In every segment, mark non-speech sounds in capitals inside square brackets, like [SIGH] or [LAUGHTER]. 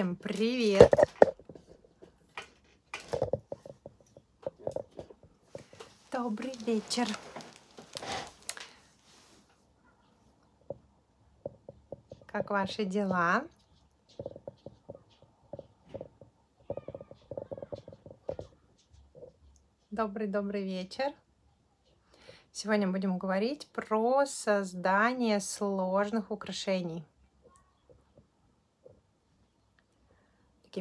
Всем привет! Добрый вечер! Как ваши дела? Добрый-добрый вечер! Сегодня будем говорить про создание сложных украшений.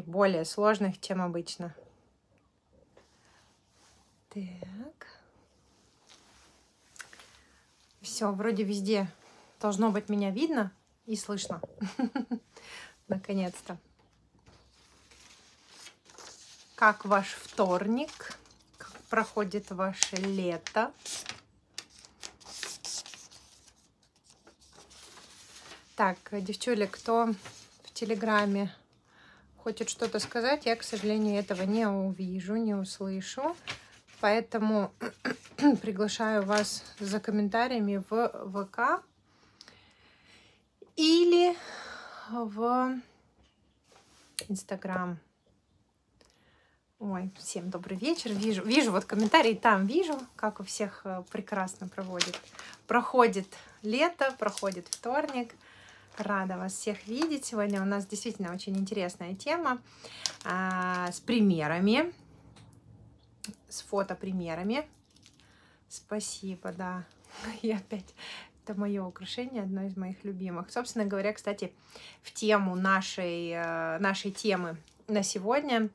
более сложных, чем обычно. Так. Все, вроде везде должно быть меня видно и слышно. [LAUGHS] Наконец-то. Как ваш вторник? Как проходит ваше лето? Так, девчули, кто в Телеграме хочет что-то сказать, я, к сожалению, этого не увижу, не услышу. Поэтому [CLEARS THROAT] приглашаю вас за комментариями в ВК или в Инстаграм. Ой, всем добрый вечер. Вижу, вижу вот комментарии там, вижу, как у всех э, прекрасно проводит. Проходит лето, проходит вторник. Рада вас всех видеть. Сегодня у нас действительно очень интересная тема а, с примерами, с фотопримерами. Спасибо, да. [LAUGHS] И опять это мое украшение, одно из моих любимых. Собственно говоря, кстати, в тему нашей, э, нашей темы на сегодня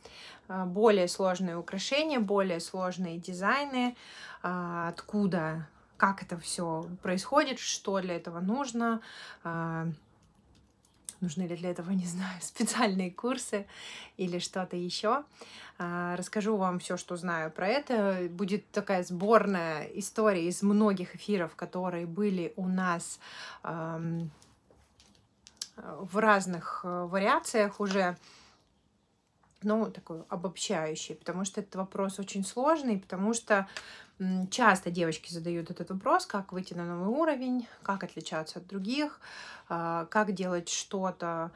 э, более сложные украшения, более сложные дизайны, а, откуда как это все происходит, что для этого нужно, а, нужны ли для этого, [LAUGHS] не знаю, специальные курсы или что-то еще. А, расскажу вам все, что знаю про это. Будет такая сборная история из многих эфиров, которые были у нас в разных э, вариациях уже ну, такой обобщающий, потому что этот вопрос очень сложный, потому что Часто девочки задают этот вопрос, как выйти на новый уровень, как отличаться от других, а, как делать что-то,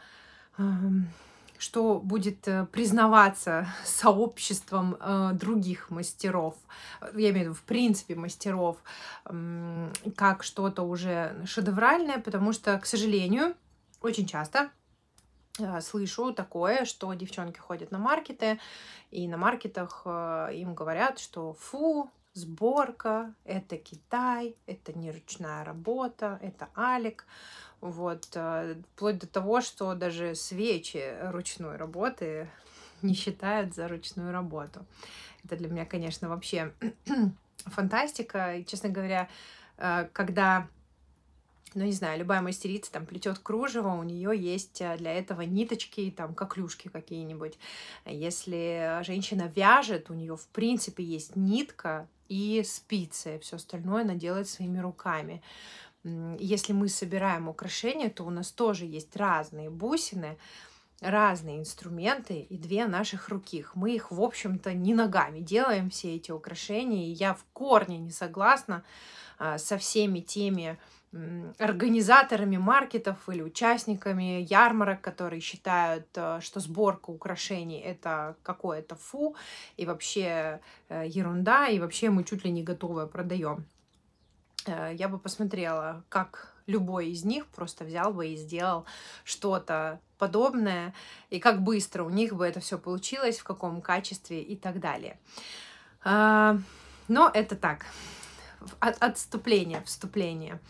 что будет э, признаваться [LAUGHS] сообществом э, других мастеров, э, я имею в виду, в принципе, мастеров, как что-то уже шедевральное, потому что, к сожалению, очень часто слышу такое, что девчонки ходят на маркеты, и на маркетах им говорят, что фу, сборка, это Китай, это не ручная работа, это Алик. Вот, э, вплоть до того, что даже свечи ручной работы [LAUGHS] не считают за ручную работу. Это для меня, конечно, вообще [CLEARS THROAT] фантастика. И, честно говоря, э, когда ну, не знаю, любая мастерица там плетет кружево, у нее есть э, для этого ниточки, там, коклюшки какие-нибудь. Если женщина вяжет, у нее, в принципе, есть нитка, и спицы, все остальное она делает своими руками. Если мы собираем украшения, то у нас тоже есть разные бусины, разные инструменты и две наших руких. Мы их, в общем-то, не ногами делаем, все эти украшения. И я в корне не согласна а, со всеми теми организаторами маркетов или участниками ярмарок, которые считают, э, что сборка украшений — это какое-то фу, и вообще э, ерунда, и вообще мы чуть ли не готовое продаем. Э, я бы посмотрела, как любой из них просто взял бы и сделал что-то подобное, и как быстро у них бы это все получилось, в каком качестве и так далее. Но это так, от, отступление, вступление.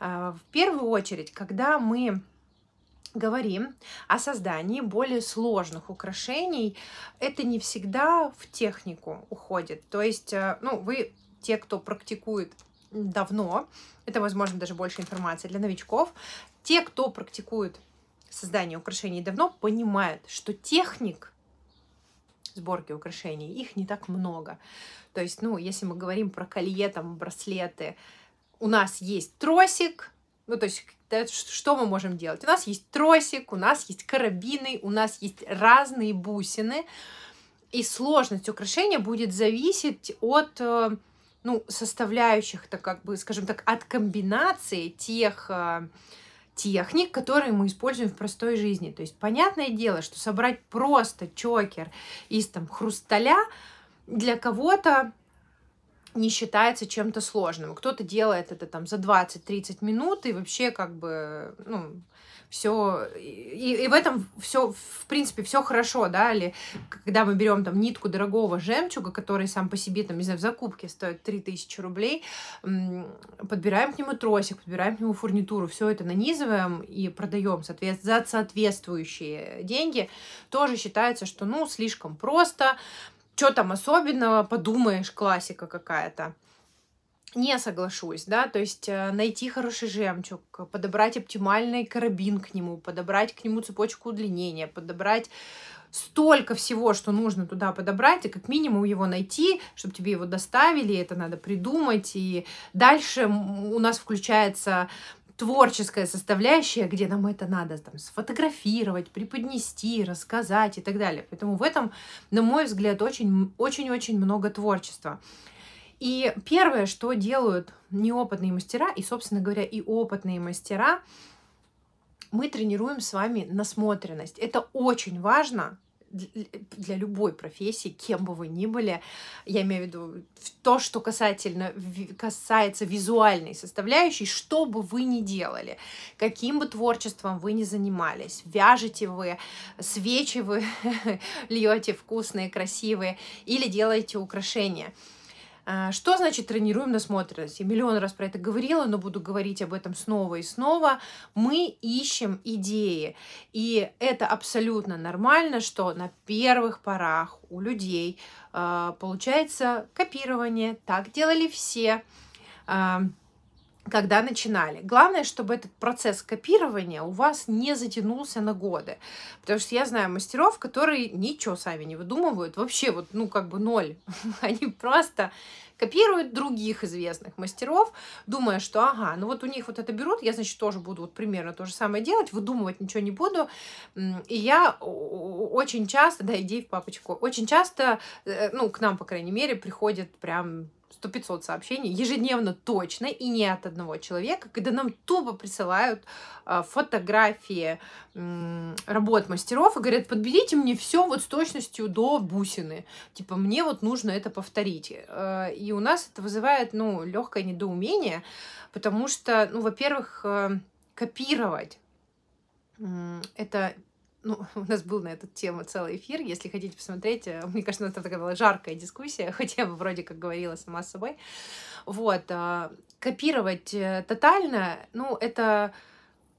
А, в первую очередь, когда мы говорим о создании более сложных украшений, это не всегда в технику уходит. То есть, э, ну, вы, те, кто практикует давно, это, возможно, даже больше информации для новичков, те, кто практикует создание украшений давно, понимают, что техник сборки украшений. Их не так много. То есть, ну, если мы говорим про колье, там, браслеты, у нас есть тросик, ну, то есть, что мы можем делать? У нас есть тросик, у нас есть карабины, у нас есть разные бусины, и сложность украшения будет зависеть от э, ну, составляющих, так как бы, скажем так, от комбинации тех э, техник, которые мы используем в простой жизни. То есть понятное дело, что собрать просто чокер из там хрусталя для кого-то не считается чем-то сложным. Кто-то делает это там за 20-30 минут и вообще как бы, ну, все, и, и в этом все, в принципе, все хорошо, да, или когда мы берем там нитку дорогого жемчуга, который сам по себе, там, не знаю, в закупке стоит 3000 рублей, подбираем к нему тросик, подбираем к нему фурнитуру, все это нанизываем и продаем соответ... за соответствующие деньги, тоже считается, что, ну, слишком просто, что там особенного, подумаешь, классика какая-то не соглашусь, да, то есть э, найти хороший жемчуг, подобрать оптимальный карабин к нему, подобрать к нему цепочку удлинения, подобрать столько всего, что нужно туда подобрать, и как минимум его найти, чтобы тебе его доставили, это надо придумать, и дальше у нас включается творческая составляющая, где нам это надо там, сфотографировать, преподнести, рассказать и так далее. Поэтому в этом, на мой взгляд, очень-очень-очень много творчества. И первое, что делают неопытные мастера, и, собственно говоря, и опытные мастера, мы тренируем с вами насмотренность. Это очень важно для любой профессии, кем бы вы ни были, я имею в виду то, что касательно, касается визуальной составляющей, что бы вы ни делали, каким бы творчеством вы ни занимались, вяжете вы, свечи вы [LAUGHS] льете вкусные, красивые, или делаете украшения – а, что значит тренируем насмотренность? Я миллион раз про это говорила, но буду говорить об этом снова и снова. Мы ищем идеи. И это абсолютно нормально, что на первых порах у людей а, получается копирование. Так делали все. А, когда начинали. Главное, чтобы этот процесс копирования у вас не затянулся на годы. Потому что я знаю мастеров, которые ничего сами не выдумывают, вообще вот, ну, как бы ноль. [LAUGHS] Они просто копируют других известных мастеров, думая, что, ага, ну вот у них вот это берут, я, значит, тоже буду вот примерно то же самое делать, выдумывать ничего не буду. И я очень часто, да, идей в папочку, очень часто, э, ну, к нам, по крайней мере, приходят прям сто пятьсот сообщений ежедневно точно и не от одного человека, когда нам тупо присылают а, фотографии работ мастеров и говорят, подберите мне все вот с точностью до бусины. Типа, мне вот нужно это повторить. А, и у нас это вызывает, ну, легкое недоумение, потому что, ну, во-первых, э, копировать это ну, [LAUGHS] у нас был на эту тему целый эфир, если хотите посмотреть, э, мне кажется, у нас там такая была жаркая дискуссия, [LAUGHS] хотя я бы вроде как говорила сама с собой. Вот, а, копировать э, тотально, ну, это...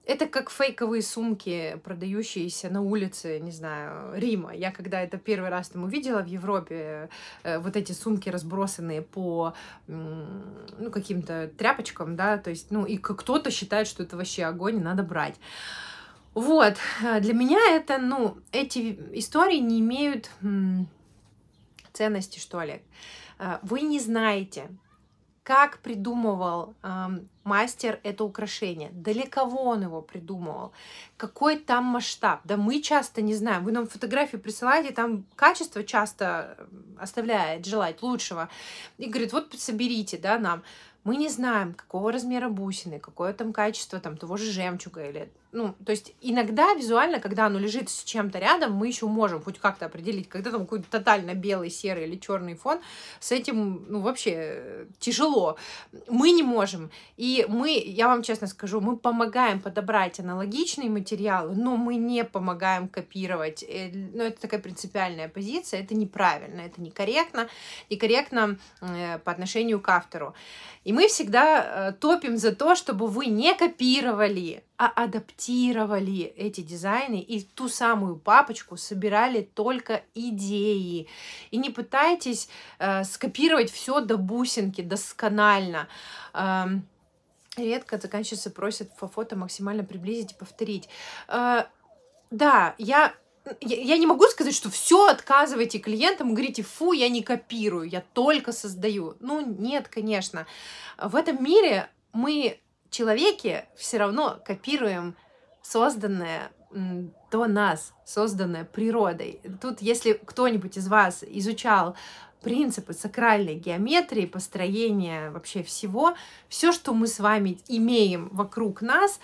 Это как фейковые сумки, продающиеся на улице, не знаю, Рима. Я когда это первый раз там увидела в Европе, э, вот эти сумки разбросанные по ну, каким-то тряпочкам, да, то есть, ну, и кто-то считает, что это вообще огонь, надо брать. Вот, э, для меня это, ну, эти истории не имеют ценности, что ли. Э, вы не знаете, как придумывал э, мастер это украшение, далеко он его придумывал, какой там масштаб. Да мы часто не знаем, вы нам фотографию присылаете, там качество часто э, оставляет желать лучшего. И говорит, вот соберите, да, нам. Мы не знаем, какого размера бусины, какое там качество там того же жемчуга или ну, то есть иногда визуально, когда оно лежит с чем-то рядом, мы еще можем хоть как-то определить, когда там какой-то тотально белый, серый или черный фон, с этим, ну, вообще э, тяжело. Мы не можем. И мы, я вам честно скажу, мы помогаем подобрать аналогичные материалы, но мы не помогаем копировать. Э, ну, это такая принципиальная позиция, это неправильно, это некорректно, некорректно э, по отношению к автору. И мы всегда топим за то, чтобы вы не копировали, а адаптировали эти дизайны и ту самую папочку собирали только идеи. И не пытайтесь э, скопировать все до бусинки, досконально. Э, редко заказчицы просят по фото максимально приблизить и повторить. Э, да, я я не могу сказать, что все отказывайте клиентам, говорите, фу, я не копирую, я только создаю. Ну, нет, конечно. В этом мире мы человеке все равно копируем созданное до нас, созданное природой. Тут, если кто-нибудь из вас изучал принципы сакральной геометрии, построения вообще всего, все, что мы с вами имеем вокруг нас,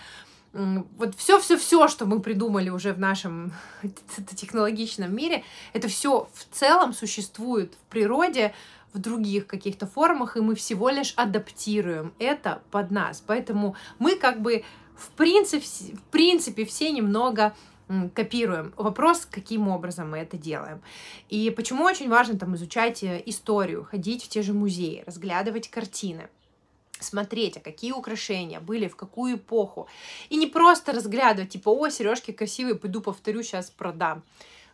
вот все-все-все, что мы придумали уже в нашем [LAUGHS] технологичном мире, это все в целом существует в природе, в других каких-то формах, и мы всего лишь адаптируем это под нас. Поэтому мы как бы в принципе, в принципе все немного копируем. Вопрос, каким образом мы это делаем. И почему очень важно там изучать э, историю, ходить в те же музеи, разглядывать картины смотреть, а какие украшения были, в какую эпоху. И не просто разглядывать, типа, о, сережки красивые, пойду повторю, сейчас продам.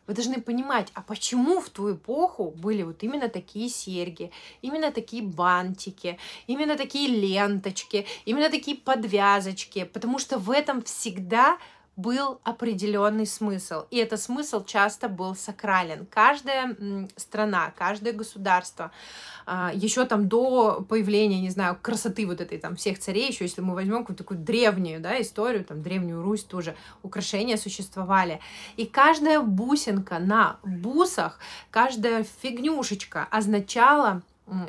Вы должны понимать, а почему в ту эпоху были вот именно такие серьги, именно такие бантики, именно такие ленточки, именно такие подвязочки, потому что в этом всегда был определенный смысл. И этот смысл часто был сакрален. Каждая страна, каждое государство, а, еще там до появления, не знаю, красоты вот этой там всех царей, еще если мы возьмем какую-то такую древнюю, да, историю, там древнюю Русь тоже, украшения существовали. И каждая бусинка на бусах, каждая фигнюшечка означала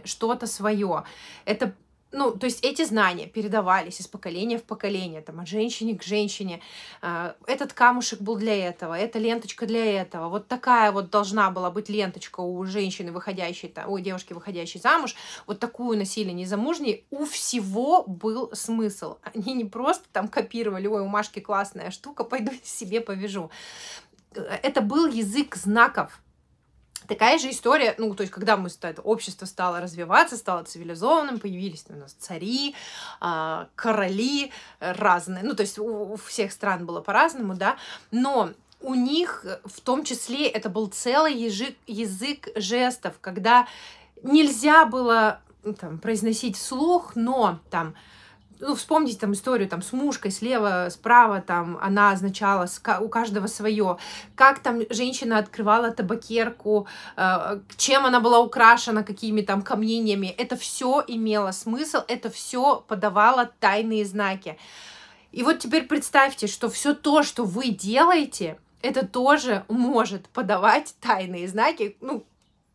что-то свое. Это ну, то есть эти знания передавались из поколения в поколение, там, от женщины к женщине. А, этот камушек был для этого, эта ленточка для этого. Вот такая вот должна была быть ленточка у женщины, выходящей, у девушки, выходящей замуж. Вот такую носили незамужние. У всего был смысл. Они не просто там копировали, ой, у Машки классная штука, пойду [LAUGHS] себе повяжу. Э, это был язык знаков, такая же история, ну, то есть, когда мы, это общество стало развиваться, стало цивилизованным, появились у нас цари, а, короли разные, ну, то есть у всех стран было по-разному, да, но у них в том числе это был целый язык, язык жестов, когда нельзя было там, произносить вслух, но там ну, вспомните там историю там с мушкой слева, справа, там она означала у каждого свое, как там женщина открывала табакерку, э, чем она была украшена, какими там камнениями, это все имело смысл, это все подавало тайные знаки. И вот теперь представьте, что все то, что вы делаете, это тоже может подавать тайные знаки, ну,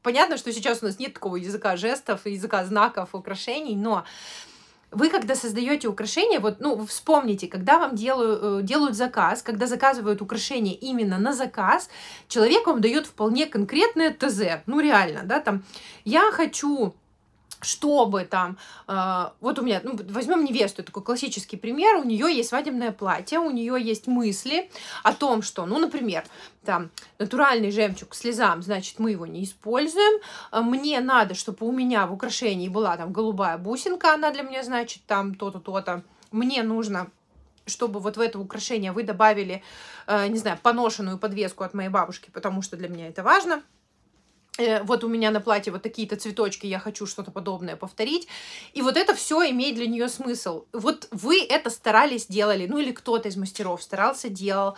Понятно, что сейчас у нас нет такого языка жестов, языка знаков, украшений, но вы когда создаете украшение, вот, ну, вспомните, когда вам делаю, э, делают заказ, когда заказывают украшение именно на заказ, человек вам дает вполне конкретное ТЗ, ну, реально, да, там, я хочу чтобы там, э, вот у меня, ну, возьмем невесту, такой классический пример, у нее есть свадебное платье, у нее есть мысли о том, что, ну, например, там, натуральный жемчуг слезам, значит, мы его не используем, а мне надо, чтобы у меня в украшении была там голубая бусинка, она для меня значит там то-то, то-то, мне нужно чтобы вот в это украшение вы добавили, э, не знаю, поношенную подвеску от моей бабушки, потому что для меня это важно – Э, вот у меня на платье вот такие-то цветочки, я хочу что-то подобное повторить. И вот это все имеет для нее смысл. Вот вы это старались, делали, ну или кто-то из мастеров старался, делал.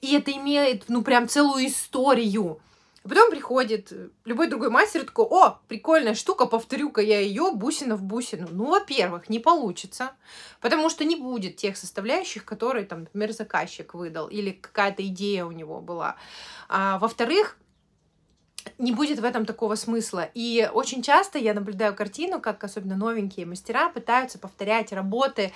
И это имеет, ну, прям целую историю. А потом приходит э, любой другой мастер и такой, о, прикольная штука, повторю-ка я ее бусина в бусину. Ну, во-первых, не получится, потому что не будет тех составляющих, которые, там, например, заказчик выдал или какая-то идея у него была. А, во-вторых, не будет в этом такого смысла. И очень часто я наблюдаю картину, как особенно новенькие мастера пытаются повторять работы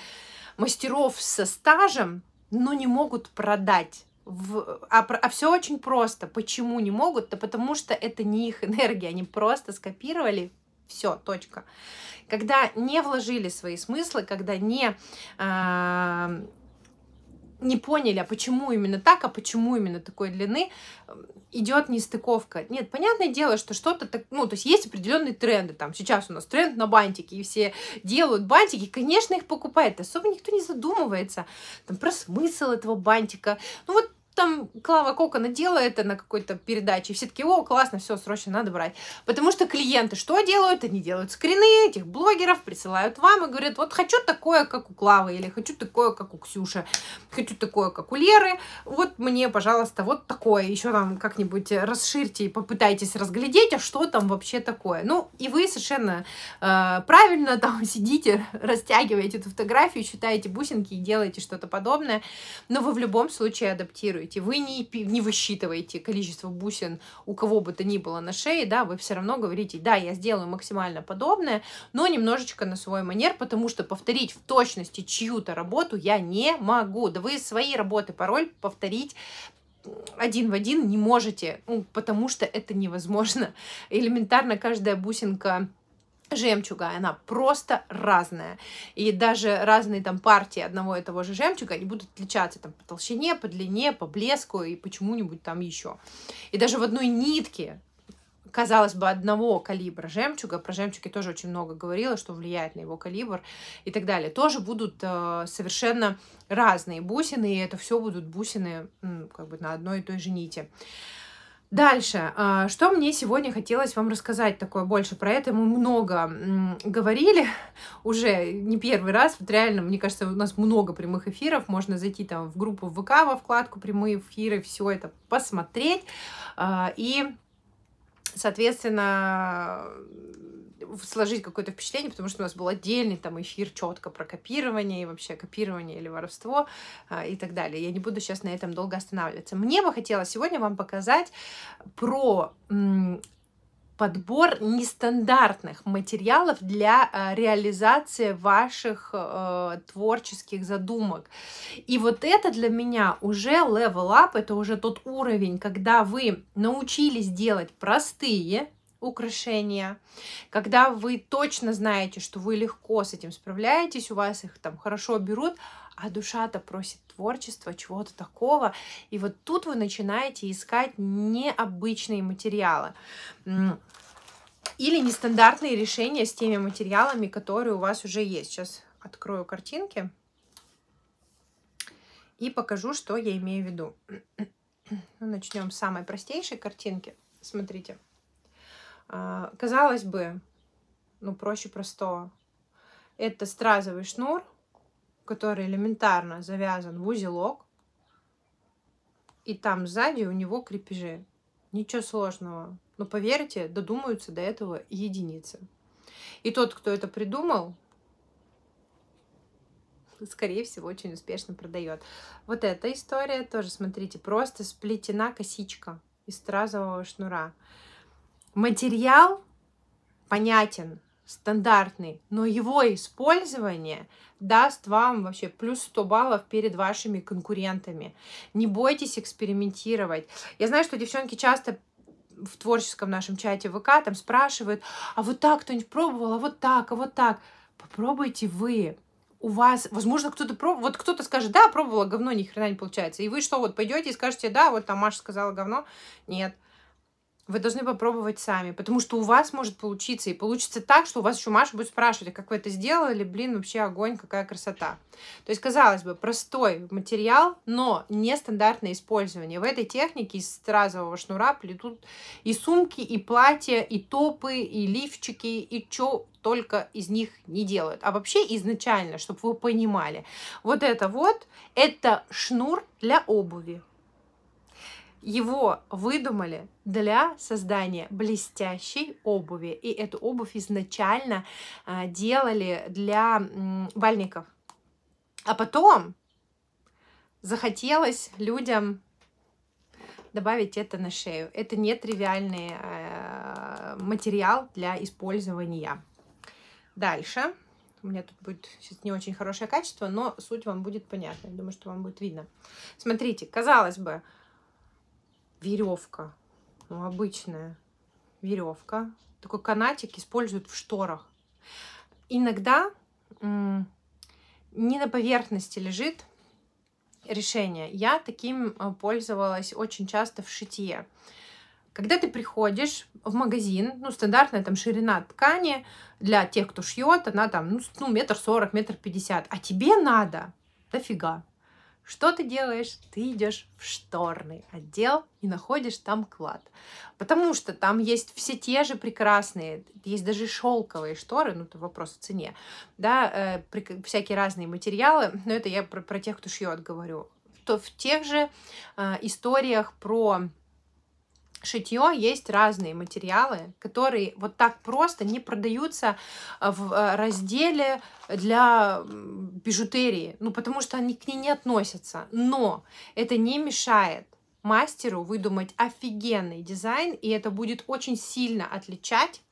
мастеров со стажем, но не могут продать. В, а, а все очень просто. Почему не могут? Да потому что это не их энергия, они просто скопировали все, точка. Когда не вложили свои смыслы, когда не э, не поняли, а почему именно так, а почему именно такой длины, эм, идет нестыковка. Нет, понятное дело, что что-то так, ну, то есть есть определенные тренды, там, сейчас у нас тренд на бантики, и все делают бантики, конечно, их покупают, особо никто не задумывается, там, про смысл этого бантика, ну, вот там Клава Кока надела это на какой-то передаче, все таки о, классно, все, срочно надо брать. Потому что клиенты что делают? Они делают скрины этих блогеров, присылают вам и говорят, вот хочу такое, как у Клавы, или хочу такое, как у Ксюши, хочу такое, как у Леры, вот мне, пожалуйста, вот такое, еще там как-нибудь расширьте и попытайтесь разглядеть, а что там вообще такое. Ну, и вы совершенно э, правильно там [LAUGHS] сидите, растягиваете эту фотографию, считаете бусинки и делаете что-то подобное, но вы в любом случае адаптируете высчитываете. Вы не, не высчитываете количество бусин у кого бы то ни было на шее, да, вы все равно говорите, да, я сделаю максимально подобное, но немножечко на свой манер, потому что повторить в точности чью-то работу я не могу. Да вы свои работы пароль повторить один в один не можете, ну, потому что это невозможно. Элементарно каждая бусинка жемчуга, она просто разная. И даже разные там партии одного и того же жемчуга, они будут отличаться там по толщине, по длине, по блеску и почему-нибудь там еще. И даже в одной нитке казалось бы, одного калибра жемчуга, про жемчуги тоже очень много говорила, что влияет на его калибр и так далее, тоже будут э, совершенно разные бусины, и это все будут бусины как бы на одной и той же нити. Дальше, а, что мне сегодня хотелось вам рассказать такое больше, про это мы много говорили [LAUGHS] уже не первый раз, вот реально, мне кажется, у нас много прямых эфиров, можно зайти там в группу ВК во вкладку прямые эфиры, все это посмотреть, а, и, соответственно, сложить какое-то впечатление, потому что у нас был отдельный там эфир четко про копирование и вообще копирование или воровство а, и так далее. Я не буду сейчас на этом долго останавливаться. Мне бы хотелось сегодня вам показать про подбор нестандартных материалов для э, реализации ваших э, творческих задумок. И вот это для меня уже level up, это уже тот уровень, когда вы научились делать простые, украшения, когда вы точно знаете, что вы легко с этим справляетесь, у вас их там хорошо берут, а душа-то просит творчества, чего-то такого. И вот тут вы начинаете искать необычные материалы или нестандартные решения с теми материалами, которые у вас уже есть. Сейчас открою картинки и покажу, что я имею в виду. [CLEARS THROAT] Ну, начнем с самой простейшей картинки. Смотрите. А, казалось бы, ну проще простого. Это стразовый шнур, который элементарно завязан в узелок, и там сзади у него крепежи. Ничего сложного. Но ну, поверьте, додумаются до этого единицы. И тот, кто это придумал, скорее всего, очень успешно продает. Вот эта история тоже, смотрите, просто сплетена косичка из стразового шнура материал понятен, стандартный, но его использование даст вам вообще плюс 100 баллов перед вашими конкурентами. Не бойтесь экспериментировать. Я знаю, что девчонки часто в творческом нашем чате ВК там спрашивают, а вот так кто-нибудь пробовал, а вот так, а вот так. Попробуйте вы. У вас, возможно, кто-то пробовал, вот кто-то скажет, да, пробовала говно, ни хрена не получается. И вы что, вот пойдете и скажете, да, вот там Маша сказала говно. Нет. Вы должны попробовать сами, потому что у вас может получиться, и получится так, что у вас еще Маша будет спрашивать, а как вы это сделали, блин, вообще огонь, какая красота. То есть, казалось бы, простой материал, но нестандартное использование. В этой технике из стразового шнура плетут и сумки, и платья, и топы, и лифчики, и чё только из них не делают. А вообще изначально, чтобы вы понимали, вот это вот, это шнур для обуви. Его выдумали для создания блестящей обуви. И эту обувь изначально а, делали для бальников. А потом захотелось людям добавить это на шею. Это нетривиальный э, материал для использования. Дальше. У меня тут будет сейчас не очень хорошее качество, но суть вам будет понятна. Я думаю, что вам будет видно. Смотрите, казалось бы, веревка, ну, обычная веревка. Такой канатик используют в шторах. Иногда не на поверхности лежит решение. Я таким э, пользовалась очень часто в шитье. Когда ты приходишь в магазин, ну, стандартная там ширина ткани для тех, кто шьет, она там, ну, ну, метр сорок, метр пятьдесят, а тебе надо дофига. Что ты делаешь? Ты идешь в шторный отдел и находишь там клад. Потому что там есть все те же прекрасные, есть даже шелковые шторы, ну, это вопрос о цене, да, э, всякие разные материалы, но это я про, про тех, кто шьет, говорю. То в тех же э, историях про шитье есть разные материалы, которые вот так просто не продаются э, в э, разделе для бижутерии, ну потому что они к ней не относятся. Но это не мешает мастеру выдумать офигенный дизайн, и это будет очень сильно отличать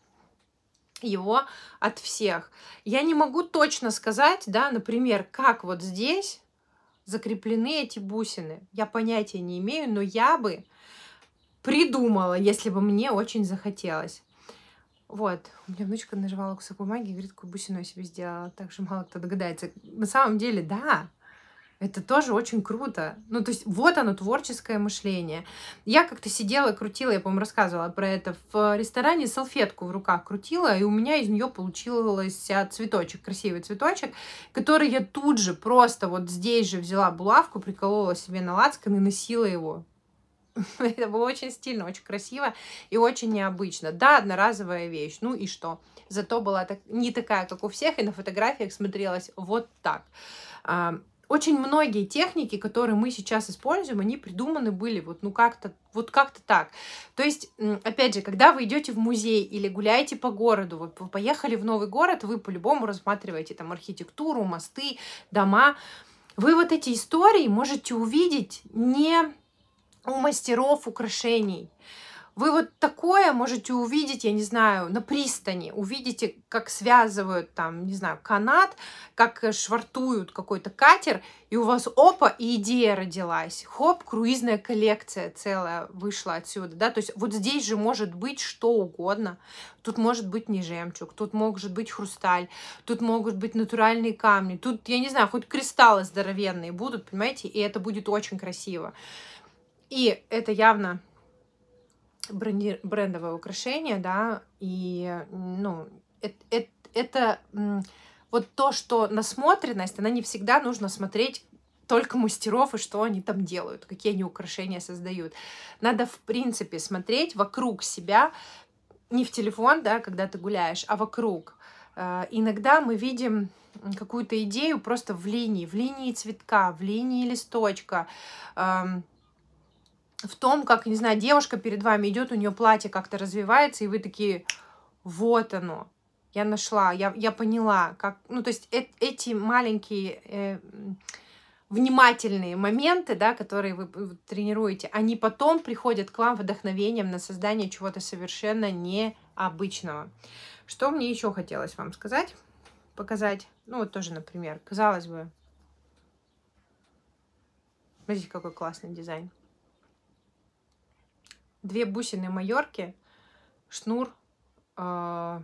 его от всех. Я не могу точно сказать, да, например, как вот здесь закреплены эти бусины. Я понятия не имею, но я бы придумала, если бы мне очень захотелось. Вот, у меня внучка наживала кусок бумаги и говорит, какую бусину я себе сделала. Так же мало кто догадается. На самом деле, да, это тоже очень круто. Ну, то есть вот оно, творческое мышление. Я как-то сидела и крутила, я, по-моему, рассказывала про это, в ресторане салфетку в руках крутила, и у меня из нее получился цветочек, красивый цветочек, который я тут же просто вот здесь же взяла булавку, приколола себе на лацкан и носила его. [LAUGHS] Это было очень стильно, очень красиво и очень необычно. Да, одноразовая вещь, ну и что? Зато была так, не такая, как у всех, и на фотографиях смотрелась вот так. А, очень многие техники, которые мы сейчас используем, они придуманы были вот ну как-то вот как-то так. То есть, опять же, когда вы идете в музей или гуляете по городу, вот вы поехали в новый город, вы по-любому рассматриваете там архитектуру, мосты, дома. Вы вот эти истории можете увидеть не у мастеров украшений. Вы вот такое можете увидеть, я не знаю, на пристани. Увидите, как связывают там, не знаю, канат, как швартуют какой-то катер, и у вас опа, и идея родилась. Хоп, круизная коллекция целая вышла отсюда, да. То есть вот здесь же может быть что угодно. Тут может быть не жемчуг, тут может быть хрусталь, тут могут быть натуральные камни, тут, я не знаю, хоть кристаллы здоровенные будут, понимаете, и это будет очень красиво. И это явно бренди, брендовое украшение, да, и, ну, э, э, это, это, это вот то, что насмотренность, она не всегда нужно смотреть только мастеров и что они там делают, какие они украшения создают. Надо, в принципе, смотреть вокруг себя, не в телефон, да, когда ты гуляешь, а вокруг. Э, иногда мы видим какую-то идею просто в линии, в линии цветка, в линии листочка, эм, в том, как, не знаю, девушка перед вами идет, у нее платье как-то развивается, и вы такие, вот оно, я нашла, я, я поняла, как, ну, то есть э эти маленькие э, внимательные моменты, да, которые вы, тренируете, они потом приходят к вам вдохновением на создание чего-то совершенно необычного. Что мне еще хотелось вам сказать, показать, ну, вот тоже, например, казалось бы, смотрите, какой классный дизайн две бусины майорки, шнур. Э,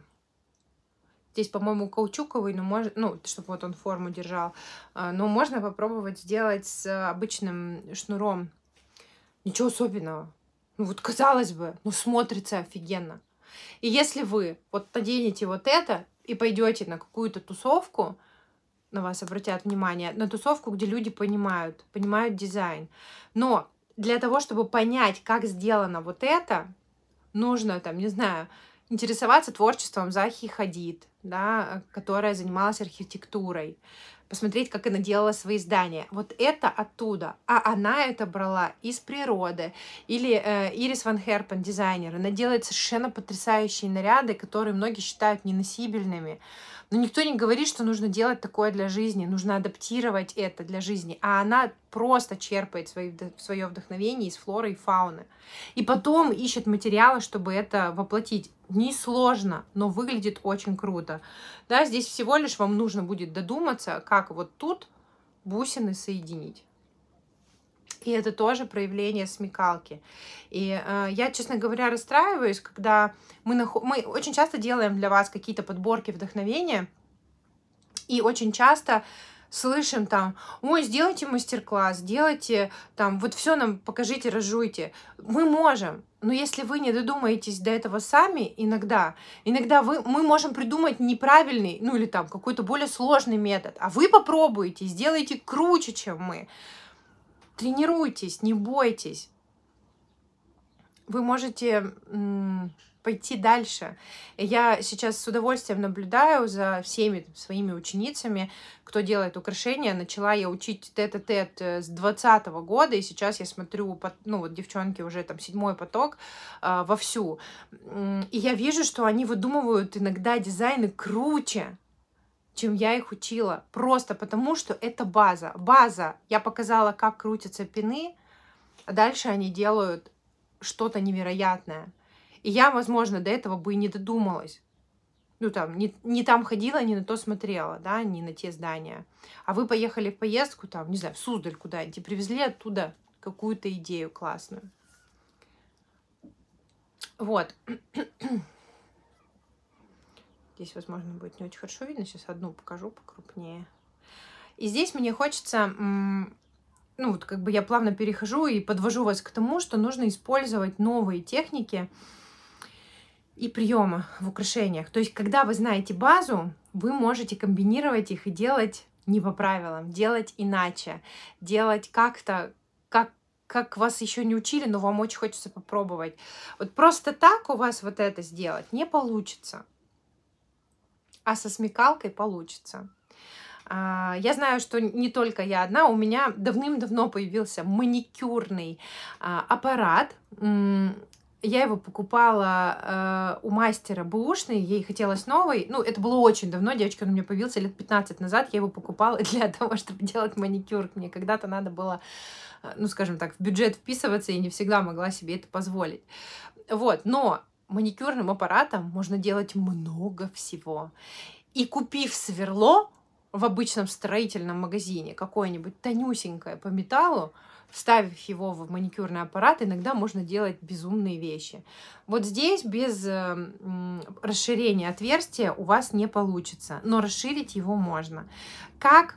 здесь, по-моему, каучуковый, но можно, ну, чтобы вот он форму держал. Э, но можно попробовать сделать с обычным шнуром. Ничего особенного. Ну вот казалось бы, ну смотрится офигенно. И если вы вот наденете вот это и пойдете на какую-то тусовку, на вас обратят внимание, на тусовку, где люди понимают, понимают дизайн. Но для того, чтобы понять, как сделано вот это, нужно, там, не знаю, интересоваться творчеством Захи Хадид, да, которая занималась архитектурой, посмотреть, как она делала свои здания. Вот это оттуда. А она это брала из природы. Или э, Ирис Ван Херпен, дизайнер, она делает совершенно потрясающие наряды, которые многие считают неносибельными. Но ну, никто не говорит, что нужно делать такое для жизни, нужно адаптировать это для жизни. А она просто черпает свои, свое вдохновение из флоры и фауны. И потом ищет материалы, чтобы это воплотить. Не сложно, но выглядит очень круто. Да, здесь всего лишь вам нужно будет додуматься, как вот тут бусины соединить. И это тоже проявление смекалки. И э, я, честно говоря, расстраиваюсь, когда мы, нахо, мы очень часто делаем для вас какие-то подборки вдохновения, и очень часто слышим там, ой, сделайте мастер-класс, сделайте там, вот все нам покажите, разжуйте. Мы можем, но если вы не додумаетесь до этого сами, иногда, иногда вы, мы можем придумать неправильный, ну или там какой-то более сложный метод, а вы попробуете, сделайте круче, чем мы. Тренируйтесь, не бойтесь. Вы можете пойти дальше. Я сейчас с удовольствием наблюдаю за всеми своими ученицами, кто делает украшения. Начала я учить тет-а-тет э, с двадцатого года, и сейчас я смотрю, ну вот девчонки уже там седьмой поток э, вовсю. И я вижу, что они выдумывают иногда дизайны круче, чем я их учила. Просто потому, что это база. База. Я показала, как крутятся пины, а дальше они делают что-то невероятное. И я, возможно, до этого бы и не додумалась. Ну, там, не, не там ходила, не на то смотрела, да, не на те здания. А вы поехали в поездку, там, не знаю, в Суздаль куда-нибудь, и привезли оттуда какую-то идею классную. Вот. Здесь, возможно, будет не очень хорошо видно. Сейчас одну покажу покрупнее. И здесь мне хочется... Ну, вот как бы я плавно перехожу и подвожу вас к тому, что нужно использовать новые техники и приемы в украшениях. То есть, когда вы знаете базу, вы можете комбинировать их и делать не по правилам, делать иначе, делать как-то, как, как вас еще не учили, но вам очень хочется попробовать. Вот просто так у вас вот это сделать не получится а со смекалкой получится. А, я знаю, что не только я одна, у меня давным-давно появился маникюрный а, аппарат. Я его покупала э, у мастера бэушный, ей хотелось новый. Ну, это было очень давно, девочка, он у меня появился лет 15 назад. Я его покупала [LAUGHS] для того, чтобы делать маникюр. Мне когда-то надо было, э, ну, скажем так, в бюджет вписываться, и не всегда могла себе это позволить. Вот, но маникюрным аппаратом можно делать много всего. И купив сверло в обычном строительном магазине, какое-нибудь тонюсенькое по металлу, вставив его в маникюрный аппарат, иногда можно делать безумные вещи. Вот здесь без э, расширения отверстия у вас не получится, но расширить его можно. Как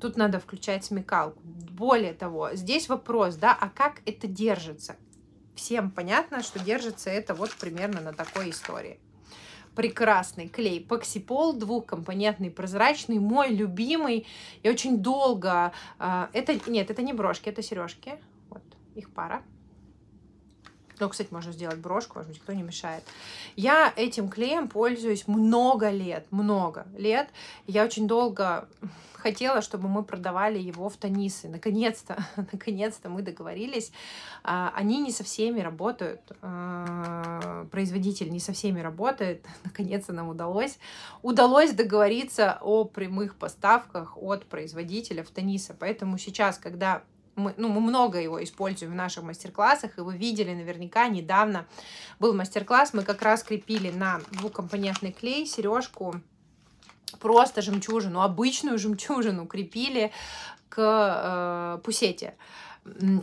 Тут надо включать смекалку. Более того, здесь вопрос, да, а как это держится? всем понятно, что держится это вот примерно на такой истории. Прекрасный клей Паксипол, двухкомпонентный, прозрачный, мой любимый. Я очень долго... А, это, нет, это не брошки, это сережки. Вот, их пара. Ну, кстати, можно сделать брошку, может быть, кто не мешает. Я этим клеем пользуюсь много лет, много лет. Я очень долго хотела, чтобы мы продавали его в Танисы. Наконец-то, [LAUGHS] наконец-то мы договорились. А, они не со всеми работают. А, производитель не со всеми работает. [LAUGHS] Наконец-то нам удалось. Удалось договориться о прямых поставках от производителя в Таниса. Поэтому сейчас, когда мы, ну, мы много его используем в наших мастер-классах, и вы видели наверняка недавно был мастер-класс, мы как раз крепили на двухкомпонентный клей сережку, просто жемчужину, обычную жемчужину крепили к э, пусете.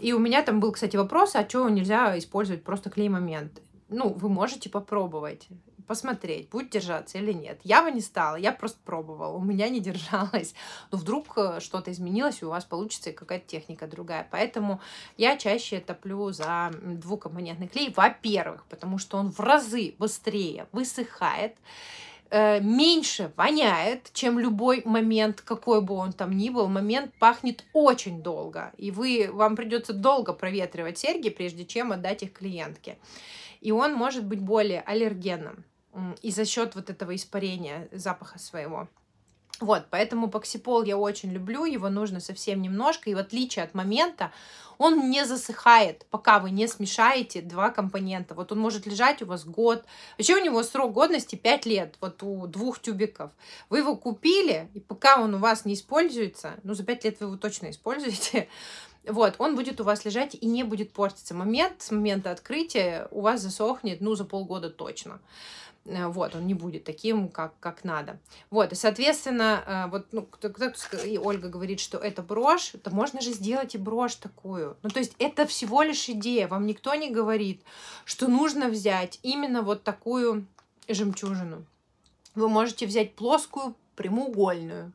И у меня там был, кстати, вопрос, а чего нельзя использовать просто клей-момент? Ну, вы можете попробовать посмотреть, будет держаться или нет. Я бы не стала, я просто пробовала, у меня не держалась. Но вдруг э, что-то изменилось, и у вас получится какая-то техника другая. Поэтому я чаще топлю за двухкомпонентный клей, во-первых, потому что он в разы быстрее высыхает, э, меньше воняет, чем любой момент, какой бы он там ни был. Момент пахнет очень долго, и вы, вам придется долго проветривать серьги, прежде чем отдать их клиентке. И он может быть более аллергенным и за счет вот этого испарения запаха своего. Вот, поэтому паксипол я очень люблю, его нужно совсем немножко, и в отличие от момента, он не засыхает, пока вы не смешаете два компонента. Вот он может лежать у вас год. Вообще у него срок годности 5 лет, вот у двух тюбиков. Вы его купили, и пока он у вас не используется, ну за 5 лет вы его точно используете, [LAUGHS] вот, он будет у вас лежать и не будет портиться. Момент, с момента открытия у вас засохнет, ну, за полгода точно. Э, вот, он не будет таким, как, как надо. Вот, и, соответственно, э, вот, ну, кто, кто, и Ольга говорит, что это брошь, то можно же сделать и брошь такую. Ну, то есть это всего лишь идея, вам никто не говорит, что нужно взять именно вот такую жемчужину. Вы можете взять плоскую, прямоугольную.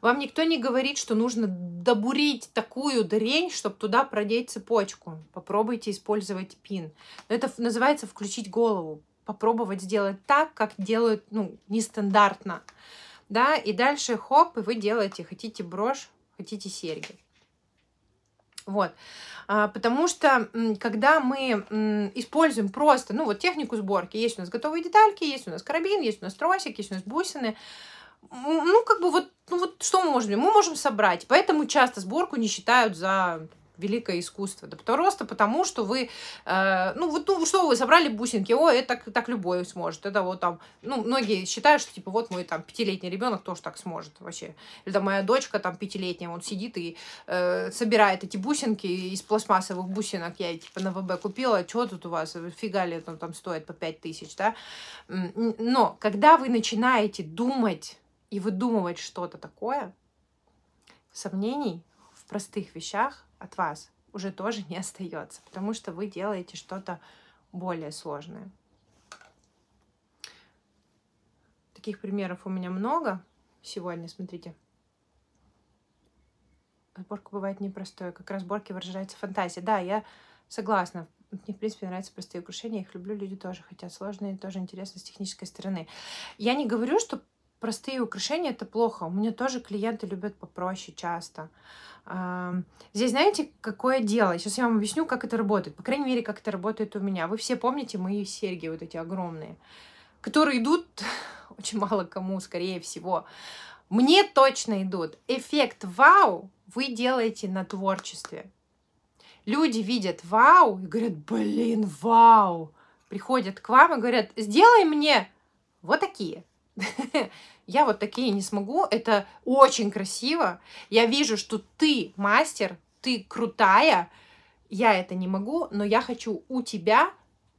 Вам никто не говорит, что нужно добурить такую дрень, чтобы туда продеть цепочку. Попробуйте использовать пин. Это называется включить голову попробовать сделать так, как делают, ну, нестандартно, да, и дальше хоп, и вы делаете, хотите брошь, хотите серьги. Вот. А, потому что, когда мы используем просто, ну, вот технику сборки, есть у нас готовые детальки, есть у нас карабин, есть у нас тросик, есть у нас бусины, ну, как бы вот, ну, вот что мы можем? Мы можем собрать, поэтому часто сборку не считают за великое искусство. Да, просто потому, что вы, э, ну, вот, ну, что вы собрали бусинки, о, это так, так любой сможет, это вот там, ну, многие считают, что, типа, вот мой, там, пятилетний ребенок тоже так сможет вообще, или, там, моя дочка, там, пятилетняя, он сидит и э, собирает эти бусинки из пластмассовых бусинок, я, типа, на ВБ купила, что тут у вас, фига ли это там стоит по пять тысяч, да, но когда вы начинаете думать и выдумывать что-то такое, сомнений в простых вещах от вас уже тоже не остается, потому что вы делаете что-то более сложное. Таких примеров у меня много сегодня, смотрите. Разборка бывает непростой, как разборки выражается фантазия. Да, я согласна. Мне, в принципе, нравятся простые украшения, их люблю, люди тоже хотят сложные, тоже интересно с технической стороны. Я не говорю, что простые украшения это плохо. У меня тоже клиенты любят попроще часто. Здесь знаете, какое дело? Сейчас я вам объясню, как это работает. По крайней мере, как это работает у меня. Вы все помните мои серьги вот эти огромные, которые идут [LAUGHS] очень мало кому, скорее всего. Мне точно идут. Эффект вау вы делаете на творчестве. Люди видят вау и говорят, блин, вау. Приходят к вам и говорят, сделай мне вот такие. [LAUGHS] я вот такие не смогу, это очень красиво, я вижу, что ты мастер, ты крутая, я это не могу, но я хочу у тебя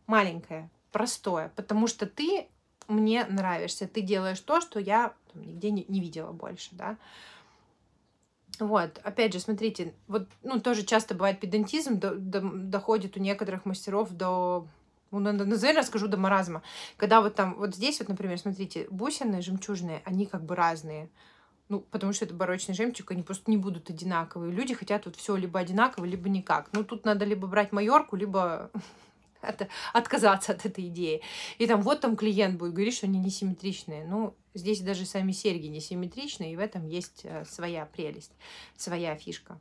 маленькое, простое, потому что ты мне нравишься, ты делаешь то, что я там, нигде не, не видела больше, да. Вот, опять же, смотрите, вот, ну, тоже часто бывает педантизм, до, до, доходит у некоторых мастеров до ну, наверное, расскажу до маразма. Когда вот там, вот здесь вот, например, смотрите, бусины жемчужные, они как бы разные. Ну, потому что это барочный жемчуг, они просто не будут одинаковые. Люди хотят вот все либо одинаково, либо никак. Ну, тут надо либо брать майорку, либо [LAUGHS] от, отказаться от этой идеи. И там вот там клиент будет говорить, что они несимметричные. Ну, здесь даже сами серьги несимметричные, и в этом есть э, своя прелесть, своя фишка.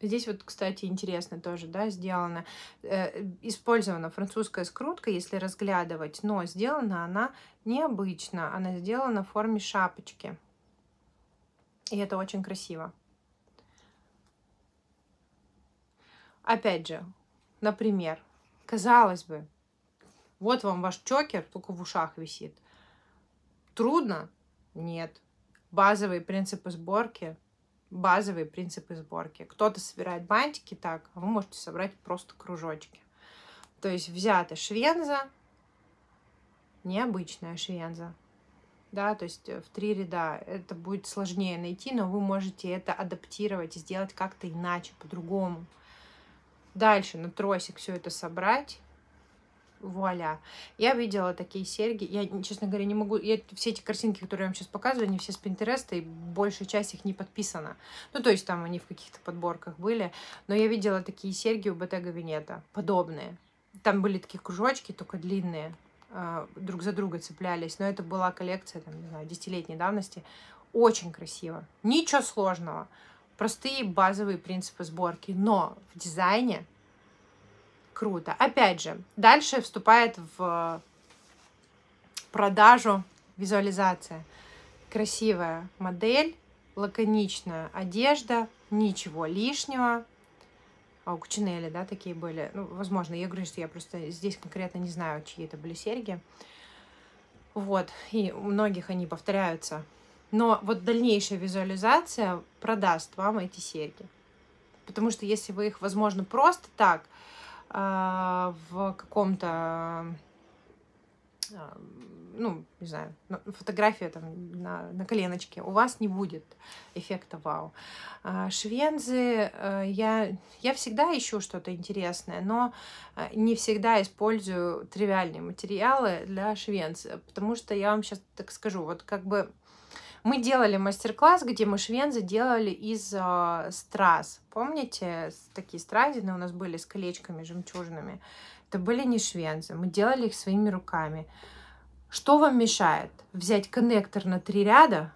Здесь вот, кстати, интересно тоже, да, сделано, э, использована французская скрутка, если разглядывать, но сделана она необычно, она сделана в форме шапочки. И это очень красиво. Опять же, например, казалось бы, вот вам ваш чокер, только в ушах висит. Трудно? Нет. Базовые принципы сборки – базовые принципы сборки. Кто-то собирает бантики так, а вы можете собрать просто кружочки. То есть взята швенза, необычная швенза, да, то есть э, в три ряда. Это будет сложнее найти, но вы можете это адаптировать и сделать как-то иначе, по-другому. Дальше на тросик все это собрать Вуаля. Я видела такие серьги. Я, честно говоря, не могу... Я, все эти картинки, которые я вам сейчас показываю, они все с Пинтереста, и большая часть их не подписана. Ну, то есть там они в каких-то подборках были. Но я видела такие серьги у Bottega Veneta, подобные. Там были такие кружочки, только длинные, а, друг за друга цеплялись. Но это была коллекция, там, не знаю, десятилетней давности. Очень красиво. Ничего сложного. Простые базовые принципы сборки. Но в дизайне круто. Опять же, дальше вступает в э, продажу визуализация. Красивая модель, лаконичная одежда, ничего лишнего. А у Аукчинели, да, такие были. Ну, возможно, я говорю, что я просто здесь конкретно не знаю, чьи это были серьги. Вот, и у многих они повторяются. Но вот дальнейшая визуализация продаст вам эти серьги. Потому что если вы их, возможно, просто так – а, в каком-то а, ну, не знаю, фотография там на, на коленочке, у вас не будет эффекта вау. А, швензы, э, я, я всегда ищу что-то интересное, но э, не всегда использую тривиальные материалы для швензы, потому что я вам сейчас так скажу, вот как бы мы делали мастер-класс, где мы швензы делали из э, страз. Помните, такие стразины у нас были с колечками жемчужными? Это были не швензы, мы делали их своими руками. Что вам мешает? Взять коннектор на три ряда,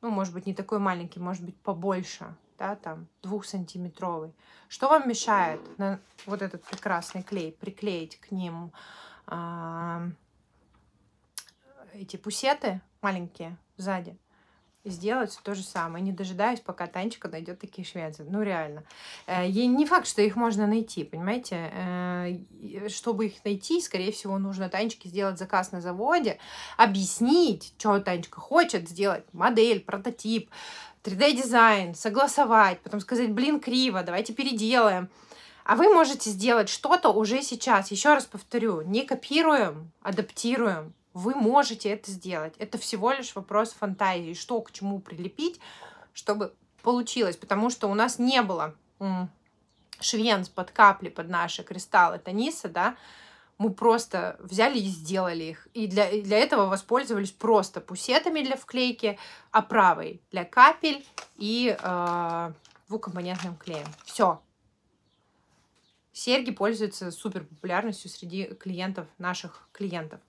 ну, может быть, не такой маленький, может быть, побольше, да, там, двухсантиметровый. Что вам мешает на вот этот прекрасный клей приклеить к ним э, эти пусеты, маленькие сзади. сделать то же самое, не дожидаясь, пока Танечка найдет такие шведы. Ну, реально. Э, ей не факт, что их можно найти, понимаете? Э, э, чтобы их найти, скорее всего, нужно Танечке сделать заказ на заводе, объяснить, что Танечка хочет сделать, модель, прототип, 3D-дизайн, согласовать, потом сказать, блин, криво, давайте переделаем. А вы можете сделать что-то уже сейчас. Еще раз повторю, не копируем, адаптируем. Вы можете это сделать. Это всего лишь вопрос фантазии, что к чему прилепить, чтобы получилось, потому что у нас не было швенц под капли, под наши кристаллы Таниса, да, мы просто взяли и сделали их. И для, для этого воспользовались просто пусетами для вклейки, оправой для капель и э, двухкомпонентным клеем. Все. Серьги пользуются супер популярностью среди клиентов, наших клиентов.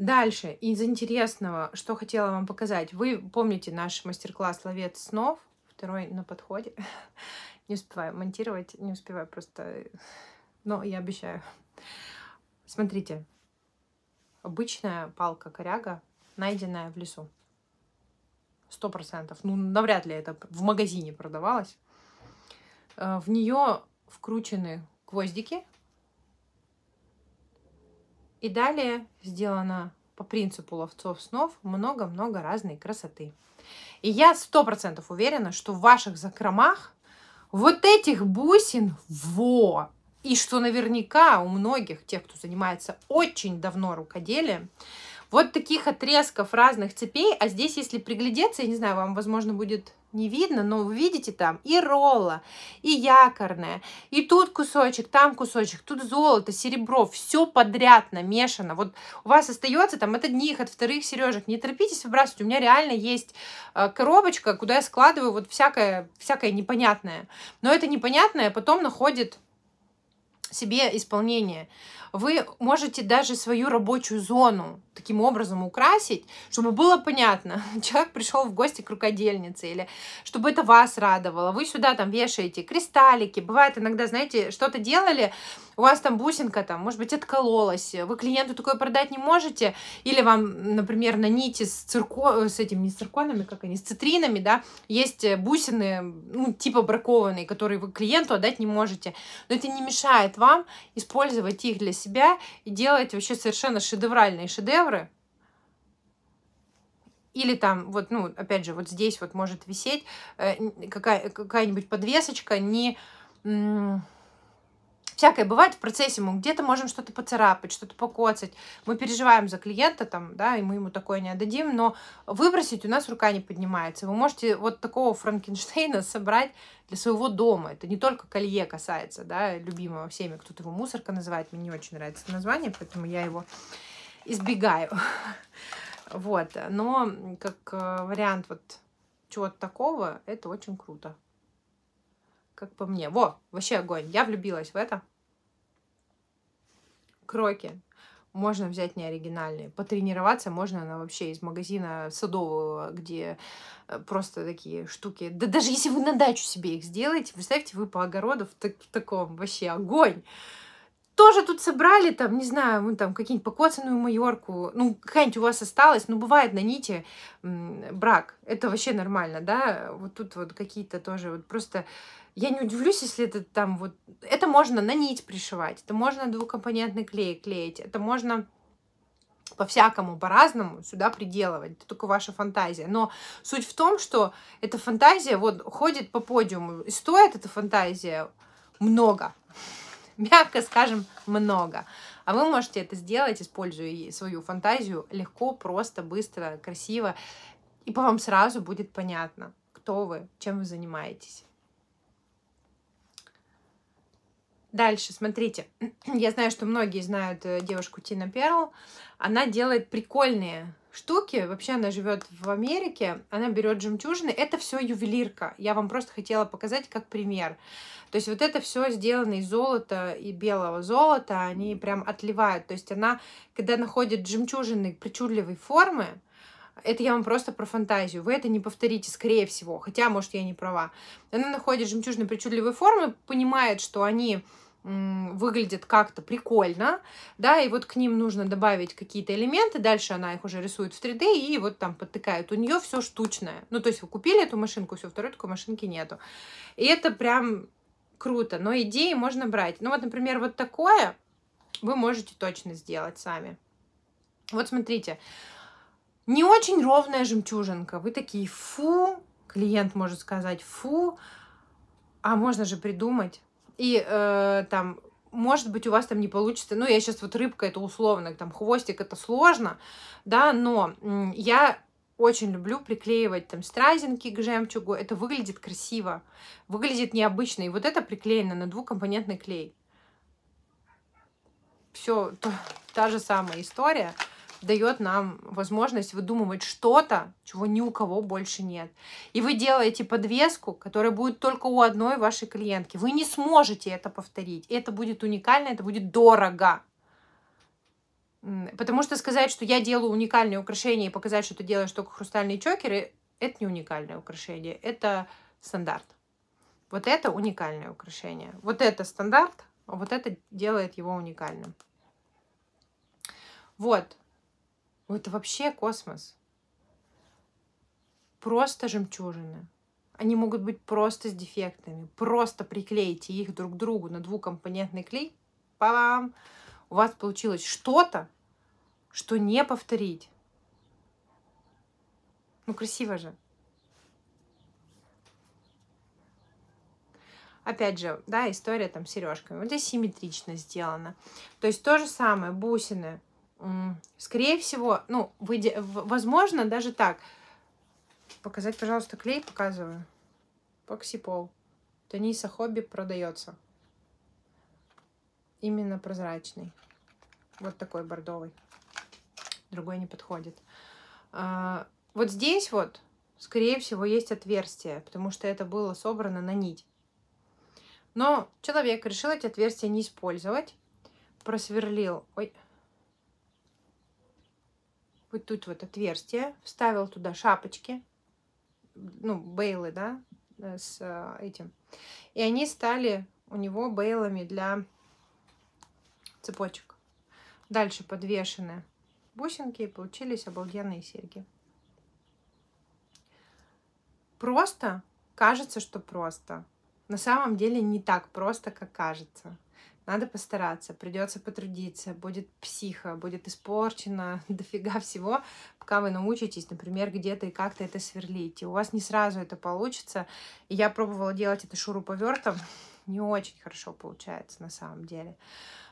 Дальше, из интересного, что хотела вам показать. Вы помните наш мастер-класс «Ловец снов», второй на подходе. [LAUGHS] Не успеваю монтировать, не успеваю просто, но я обещаю. Смотрите, обычная палка-коряга, найденная в лесу. Сто процентов. Ну, навряд ли это в магазине продавалось. Э, в нее вкручены гвоздики, и далее сделано по принципу ловцов снов много-много разной красоты. И я сто процентов уверена, что в ваших закромах вот этих бусин во! И что наверняка у многих тех, кто занимается очень давно рукоделием, вот таких отрезков разных цепей, а здесь, если приглядеться, я не знаю, вам, возможно, будет не видно, но вы видите там и ролла, и якорная, и тут кусочек, там кусочек, тут золото, серебро, все подряд намешано. Вот у вас остается там от одних, от вторых сережек. Не торопитесь выбрасывать, у меня реально есть э, коробочка, куда я складываю вот всякое, всякое непонятное. Но это непонятное потом находит себе исполнение вы можете даже свою рабочую зону таким образом украсить, чтобы было понятно, [LAUGHS] человек пришел в гости к рукодельнице, или чтобы это вас радовало. Вы сюда там вешаете кристаллики, бывает иногда, знаете, что-то делали, у вас там бусинка там, может быть, откололась, вы клиенту такое продать не можете, или вам, например, на нити с цирко... Э, с этими, не с цирконами, как они, с цитринами, да, есть э, бусины, ну, типа бракованные, которые вы клиенту отдать не можете, но это не мешает вам использовать их для себя и делаете вообще совершенно шедевральные шедевры. Или там, вот, ну, опять же, вот здесь вот может висеть э, какая-нибудь подвесочка, не всякое бывает в процессе, мы где-то можем что-то поцарапать, что-то покоцать, мы переживаем за клиента там, да, и мы ему такое не отдадим, но выбросить у нас рука не поднимается. Вы можете вот такого Франкенштейна [LAUGHS] собрать для своего дома. Это не только колье касается, да, любимого всеми, кто-то его мусорка называет, мне не очень нравится название, поэтому я его избегаю. [LAUGHS] Вот, но как э, вариант вот чего-то такого, это очень круто. Как по мне. Во, вообще огонь. Я влюбилась в это кроки. Можно взять неоригинальные. Потренироваться можно на вообще из магазина садового, где э, просто такие штуки. Да даже если вы на дачу себе их сделаете, представьте, вы по огороду в, так в таком вообще огонь тоже тут собрали, там, не знаю, мы там какие-нибудь покоцанную майорку, ну, какая-нибудь у вас осталась, ну, бывает на нити брак, это вообще нормально, да, вот тут вот какие-то тоже, вот просто я не удивлюсь, если это там вот... Это можно на нить пришивать, это можно двухкомпонентный клей клеить, это можно по-всякому, по-разному сюда приделывать. Это только ваша фантазия. Но суть в том, что эта фантазия вот ходит по подиуму. И стоит эта фантазия много. [LAUGHS] Мягко скажем, много. А вы можете это сделать, используя свою фантазию легко, просто, быстро, красиво. И по вам сразу будет понятно, кто вы, чем вы занимаетесь. Дальше, смотрите, [CLEARS THROAT] я знаю, что многие знают э, девушку Тина Перл. Она делает прикольные штуки. Вообще она живет в Америке, она берет жемчужины. Это все ювелирка. Я вам просто хотела показать как пример. То есть вот это все сделано из золота и белого золота. Они прям отливают. То есть она, когда находит жемчужины причудливой формы, это я вам просто про фантазию. Вы это не повторите, скорее всего. Хотя, может, я не права. Она находит жемчужины причудливой формы, понимает, что они выглядит как-то прикольно, да, и вот к ним нужно добавить какие-то элементы, дальше она их уже рисует в 3D и вот там подтыкает. У нее все штучное. Ну, то есть вы купили эту машинку, все, второй такой машинки нету. И это прям круто, но идеи можно брать. Ну, вот, например, вот такое вы можете точно сделать сами. Вот смотрите, не очень ровная жемчужинка. Вы такие, фу, клиент может сказать, фу, а можно же придумать и э, там, может быть, у вас там не получится, ну, я сейчас вот рыбка, это условно, там, хвостик, это сложно, да, но я очень люблю приклеивать там стразинки к жемчугу, это выглядит красиво, выглядит необычно, и вот это приклеено на двухкомпонентный клей. Все, та же самая история дает нам возможность выдумывать что-то, чего ни у кого больше нет. И вы делаете подвеску, которая будет только у одной вашей клиентки. Вы не сможете это повторить. Это будет уникально, это будет дорого. Потому что сказать, что я делаю уникальные украшения и показать, что ты делаешь только хрустальные чокеры, это не уникальное украшение, это стандарт. Вот это уникальное украшение. Вот это стандарт, а вот это делает его уникальным. Вот. Это вообще космос. Просто жемчужины. Они могут быть просто с дефектами. Просто приклейте их друг к другу на двухкомпонентный клей. Пам! У вас получилось что-то, что не повторить. Ну, красиво же. опять же, да, история там с сережками. Вот здесь симметрично сделано. То есть то же самое, бусины скорее всего, ну, выйди, возможно, даже так. Показать, пожалуйста, клей показываю. Поксипол. Тониса Хобби продается. Именно прозрачный. Вот такой бордовый. Другой не подходит. А, вот здесь вот, скорее всего, есть отверстие, потому что это было собрано на нить. Но человек решил эти отверстия не использовать. Просверлил. Ой, вот тут вот отверстие, вставил туда шапочки, ну, бейлы, да, э, с э, этим. И они стали у него бейлами для цепочек. Дальше подвешены бусинки и получились обалденные серьги. Просто кажется, что просто. На самом деле не так просто, как кажется. Надо постараться, придется потрудиться, будет психа, будет испорчено [LAUGHS] дофига всего, пока вы научитесь, например, где-то и как-то это сверлить. И у вас не сразу это получится. И я пробовала делать это шуруповертом, не очень хорошо получается на самом деле.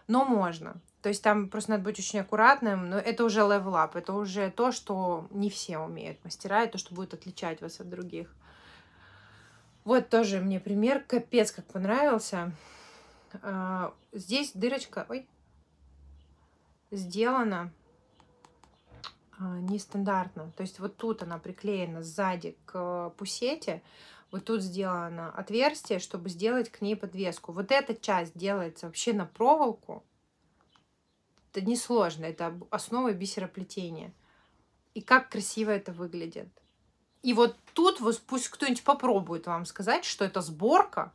Но можно. То есть там просто надо быть очень аккуратным, но это уже левелап, это уже то, что не все умеют мастера, и то, что будет отличать вас от других. Вот тоже мне пример, капец как понравился. А, здесь дырочка ой, сделана а, нестандартно. То есть вот тут она приклеена сзади к э, пусете, вот тут сделано отверстие, чтобы сделать к ней подвеску. Вот эта часть делается вообще на проволоку. Это несложно, это основа бисероплетения. И как красиво это выглядит. И вот тут пусть кто-нибудь попробует вам сказать, что это сборка,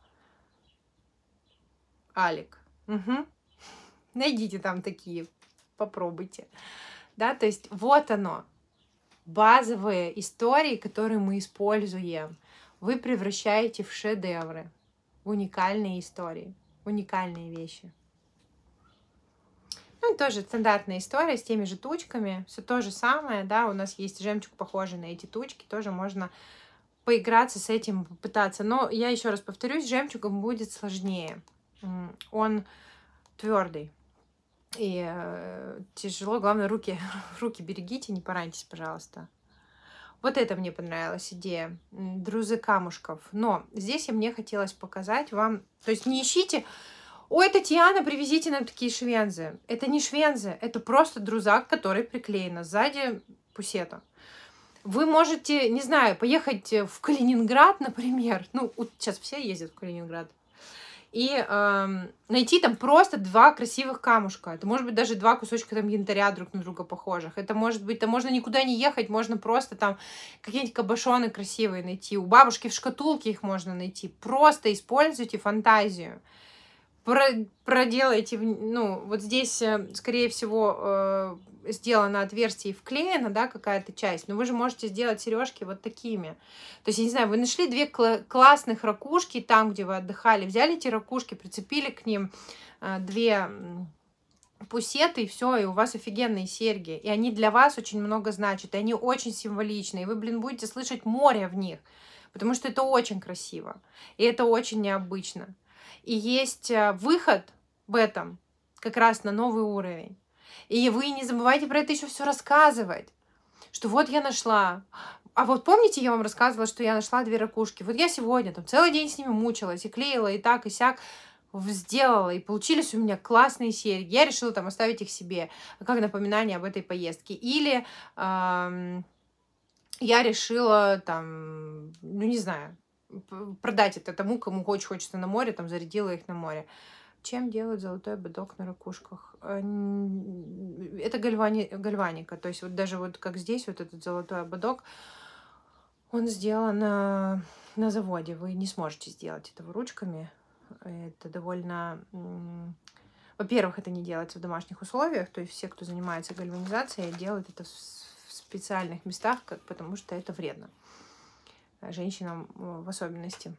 Алик. Угу. Найдите там такие, попробуйте. Да, то есть вот оно, базовые истории, которые мы используем, вы превращаете в шедевры, уникальные истории, уникальные вещи. Ну, тоже стандартная история с теми же тучками, все то же самое, да, у нас есть жемчуг, похожий на эти тучки, тоже можно поиграться с этим, попытаться. Но я еще раз повторюсь, жемчугом будет сложнее он твердый и э, тяжело. Главное, руки, [LAUGHS] руки берегите, не пораньтесь, пожалуйста. Вот это мне понравилась идея. Друзы камушков. Но здесь мне хотелось показать вам... То есть не ищите... Ой, Татьяна, привезите нам такие швензы. Это не швензы, это просто друзак, который приклеен сзади пусета. Вы можете, не знаю, поехать в Калининград, например. Ну, вот сейчас все ездят в Калининград и э, найти там просто два красивых камушка. Это может быть даже два кусочка там янтаря друг на друга похожих. Это может быть, там можно никуда не ехать, можно просто там какие-нибудь кабошоны красивые найти. У бабушки в шкатулке их можно найти. Просто используйте фантазию проделаете, ну, вот здесь, э, скорее всего, э, сделано отверстие и вклеена, да, какая-то часть, но вы же можете сделать сережки вот такими. То есть, я не знаю, вы нашли две кл классных ракушки там, где вы отдыхали, взяли эти ракушки, прицепили к ним э, две пусеты, и все, и у вас офигенные серьги. И они для вас очень много значат, и они очень символичны, и вы, блин, будете слышать море в них, потому что это очень красиво, и это очень необычно. И есть э, выход в этом как раз на новый уровень. И вы не забывайте про это еще все рассказывать, что вот я нашла. А вот помните, я вам рассказывала, что я нашла две ракушки. Вот я сегодня там целый день с ними мучилась и клеила, и так, и сяк сделала, и получились у меня классные серьги. Я решила там оставить их себе, как напоминание об этой поездке. Или эм, я решила там, ну не знаю, продать это тому, кому очень хочется на море, там зарядила их на море. Чем делают золотой ободок на ракушках? Э, это гальвани... гальваника. То есть вот даже вот как здесь вот этот золотой ободок, он сделан на, э, на заводе. Вы не сможете сделать этого ручками. Это довольно... Во-первых, это не делается в домашних условиях. То есть все, кто занимается гальванизацией, делают это в специальных местах, как... потому что это вредно. Э, женщинам э, в особенности.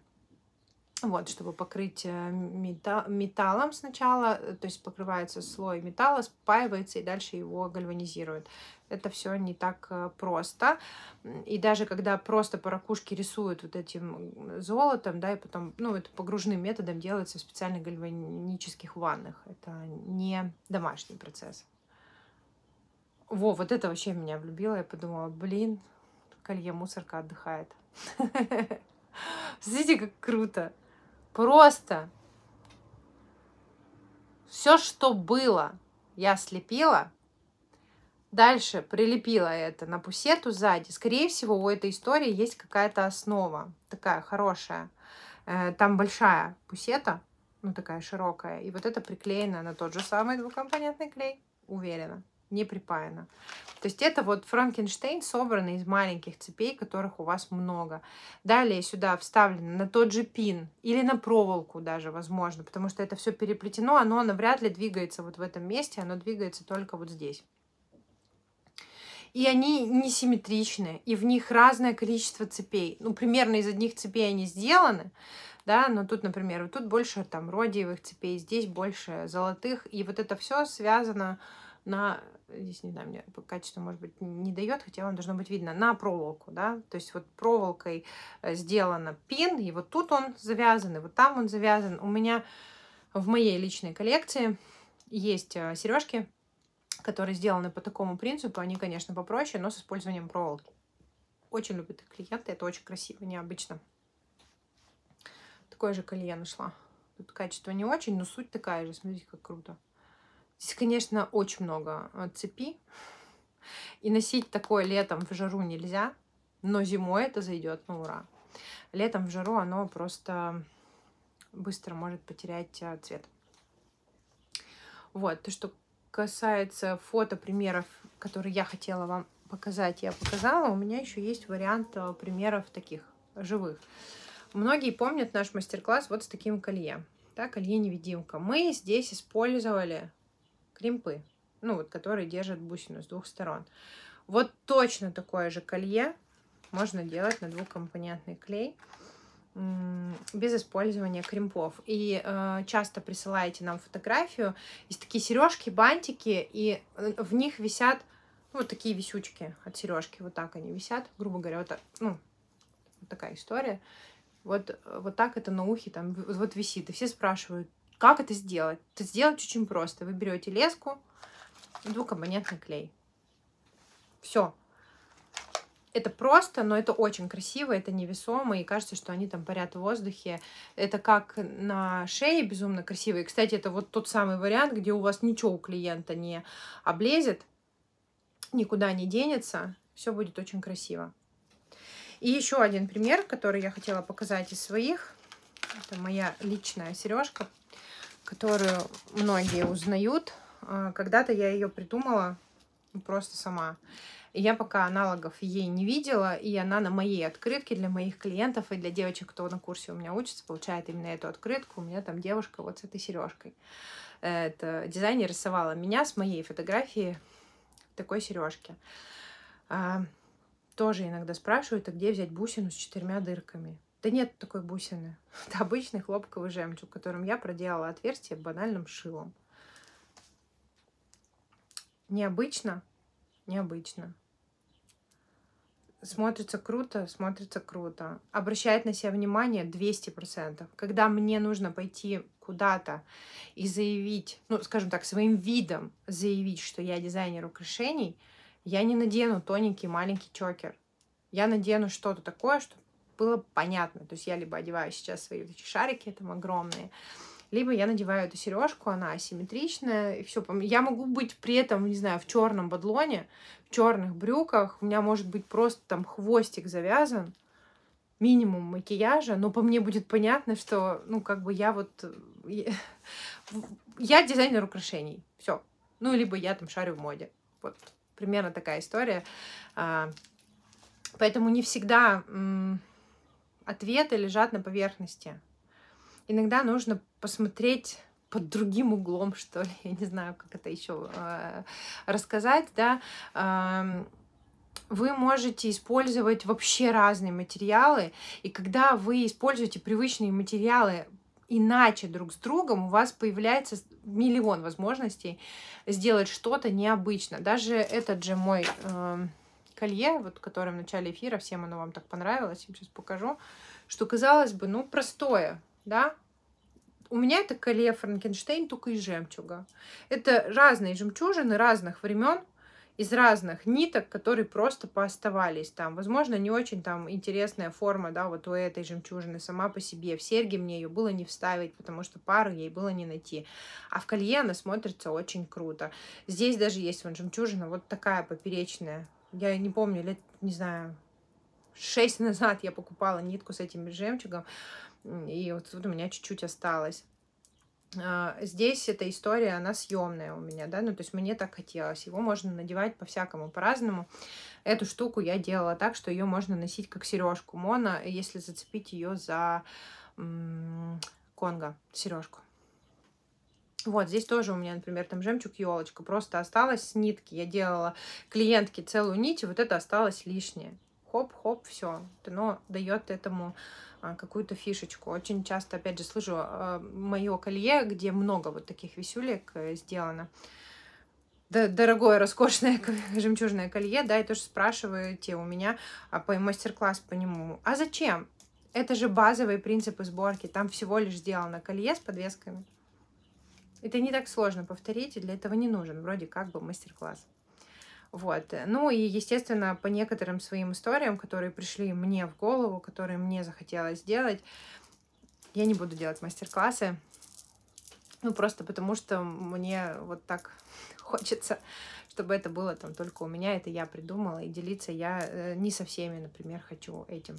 Вот, чтобы покрыть э, метал, металлом сначала, то есть покрывается слой металла, спаивается и дальше его гальванизируют. Это все не так просто. И даже когда просто по ракушке рисуют вот этим золотом, да, и потом, ну, это погружным методом делается в специальных гальванических ваннах. Это не домашний процесс. Во, вот это вообще меня влюбило. Я подумала, блин, колье мусорка отдыхает. [LAUGHS] Смотрите, как круто. Просто все, что было, я слепила. Дальше прилепила это на пусету сзади. Скорее всего, у этой истории есть какая-то основа. Такая хорошая. Э, там большая пусета, ну такая широкая. И вот это приклеено на тот же самый двухкомпонентный клей. Уверена не припаяно. То есть это вот Франкенштейн собранный из маленьких цепей, которых у вас много. Далее сюда вставлено на тот же пин или на проволоку даже, возможно, потому что это все переплетено, оно навряд ли двигается вот в этом месте, оно двигается только вот здесь. И они несимметричные, и в них разное количество цепей. Ну, примерно из одних цепей они сделаны, да, но тут, например, вот тут больше там родиевых цепей, здесь больше золотых, и вот это все связано на здесь, не знаю, мне качество, может быть, не дает, хотя вам должно быть видно, на проволоку, да, то есть вот проволокой э, сделано пин, и вот тут он завязан, и вот там он завязан. У меня в моей личной коллекции есть э, сережки, которые сделаны по такому принципу, они, конечно, попроще, но с использованием проволоки. Очень любят их клиенты, это очень красиво, необычно. Такое же колье нашла. Тут качество не очень, но суть такая же, смотрите, как круто. Здесь, конечно, очень много э, цепи. И носить такое летом в жару нельзя, но зимой это зайдет на ну, ура. Летом в жару оно просто быстро может потерять э, цвет. Вот, то, что касается фото примеров, которые я хотела вам показать, я показала. У меня еще есть вариант э, примеров таких живых. Многие помнят наш мастер-класс вот с таким колье. Да, колье-невидимка. Мы здесь использовали кремпы, ну вот, которые держат бусину с двух сторон. Вот точно такое же колье можно делать на двухкомпонентный клей без использования кремпов. И э, часто присылаете нам фотографию. из такие сережки, бантики, и э, в них висят ну, вот такие висючки от сережки. Вот так они висят, грубо говоря. Вот, ну, вот такая история. Вот, э, вот так это на ухе там вот висит. И все спрашивают, как это сделать? Это сделать очень просто. Вы берете леску и двухкомпонентный клей. Все. Это просто, но это очень красиво, это невесомо, и кажется, что они там парят в воздухе. Это как на шее безумно красиво. И, кстати, это вот тот самый вариант, где у вас ничего у клиента не облезет, никуда не денется, все будет очень красиво. И еще один пример, который я хотела показать из своих. Это моя личная сережка которую многие узнают. А, когда-то я ее придумала просто сама. Я пока аналогов ей не видела, и она на моей открытке для моих клиентов и для девочек, кто на курсе у меня учится, получает именно эту открытку. У меня там девушка вот с этой сережкой. Это дизайнер рисовала меня с моей фотографии такой сережки. А, тоже иногда спрашивают, а где взять бусину с четырьмя дырками? Да нет такой бусины. [LAUGHS] Это обычный хлопковый жемчуг, которым я проделала отверстие банальным шилом. Необычно, необычно. Смотрится круто, смотрится круто. Обращает на себя внимание 200%. Когда мне нужно пойти куда-то и заявить, ну, скажем так, своим видом заявить, что я дизайнер украшений, я не надену тоненький маленький чокер. Я надену что-то такое, что было понятно. То есть я либо одеваю сейчас свои вот эти шарики там огромные, либо я надеваю эту сережку, она асимметричная, и все. Я могу быть при этом, не знаю, в черном бадлоне, в черных брюках, у меня может быть просто там хвостик завязан, минимум макияжа, но по мне будет понятно, что, ну, как бы я вот... Я, [LAUGHS] я дизайнер украшений, все. Ну, либо я там шарю в моде. Вот примерно такая история. А, поэтому не всегда ответы лежат на поверхности. Иногда нужно посмотреть под другим углом, [LAUGHS] что ли, я не знаю, как это еще э, рассказать, да, э, вы можете использовать вообще разные материалы, и когда вы используете привычные материалы иначе друг с другом, у вас появляется миллион возможностей сделать что-то необычно. Даже этот же мой... Э, колье, вот которое в начале эфира, всем оно вам так понравилось, я вам сейчас покажу, что, казалось бы, ну, простое, да, у меня это колье Франкенштейн только из жемчуга. Это разные жемчужины разных времен, из разных ниток, которые просто пооставались там. Возможно, не очень там интересная форма, да, вот у этой жемчужины сама по себе. В серьги мне ее было не вставить, потому что пару ей было не найти. А в колье она смотрится очень круто. Здесь даже есть вон жемчужина, вот такая поперечная, я не помню, лет, не знаю, шесть назад я покупала нитку с этим жемчугом, и вот тут у меня чуть-чуть осталось. А, здесь эта история, она съемная у меня, да, ну, то есть мне так хотелось. Его можно надевать по-всякому, по-разному. Эту штуку я делала так, что ее можно носить как сережку моно, если зацепить ее за конго, сережку. Вот, здесь тоже у меня, например, там жемчуг елочка просто осталось с нитки. Я делала клиентке целую нить, и вот это осталось лишнее. Хоп-хоп, все. Но дает этому а, какую-то фишечку. Очень часто, опять же, слышу а, мое колье, где много вот таких висюлек э, сделано. Дорогое, роскошное [LAUGHS] жемчужное колье, да, и тоже спрашиваете у меня а, по мастер-класс по нему. А зачем? Это же базовые принципы сборки. Там всего лишь сделано колье с подвесками. Это не так сложно повторить, и для этого не нужен вроде как бы мастер-класс. Вот. Ну и, естественно, по некоторым своим историям, которые пришли мне в голову, которые мне захотелось сделать, я не буду делать мастер-классы. Ну, просто потому что мне вот так [LAUGHS] хочется, чтобы это было там только у меня, это я придумала, и делиться я э, не со всеми, например, хочу этим.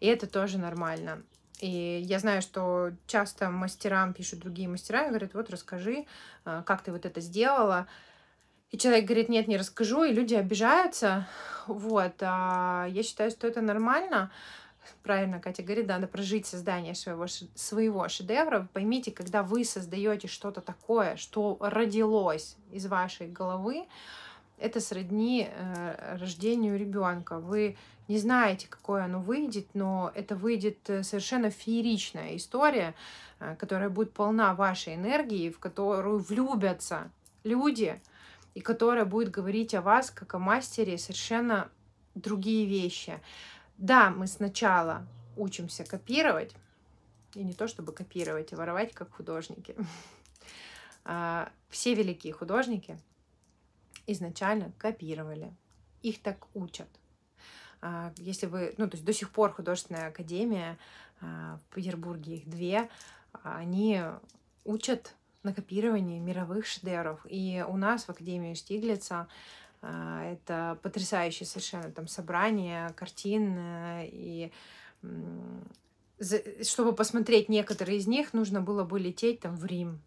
И это тоже нормально. И я знаю, что часто мастерам пишут другие мастера и говорят, вот расскажи, а, как ты вот это сделала. И человек говорит, нет, не расскажу, и люди обижаются. Вот, а я считаю, что это нормально. Правильно, Катя говорит, надо прожить создание своего, своего шедевра. Поймите, когда вы создаете что-то такое, что родилось из вашей головы, это сродни э, рождению ребенка. Вы не знаете, какое оно выйдет, но это выйдет э, совершенно фееричная история, э, которая будет полна вашей энергии, в которую влюбятся люди, и которая будет говорить о вас, как о мастере, совершенно другие вещи. Да, мы сначала учимся копировать, и не то чтобы копировать, а воровать как художники. [LAUGHS] А, все великие художники изначально копировали. Их так учат. А, если вы, ну, то есть до сих пор художественная академия а, в Петербурге, их две, они учат на копировании мировых шедевров. И у нас в Академии Штиглица а, это потрясающее совершенно там собрание картин и чтобы посмотреть некоторые из них, нужно было бы лететь там в Рим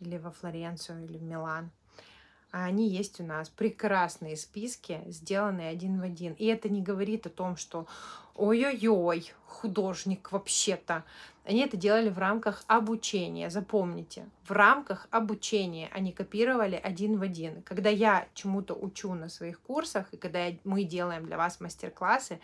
или во Флоренцию или в Милан а они есть у нас. Прекрасные списки, сделанные один в один. И это не говорит о том, что ой-ой-ой, художник вообще-то. Они это делали в рамках обучения, запомните. В рамках обучения они копировали один в один. Когда я чему-то учу на своих курсах, и когда мы делаем для вас мастер-классы,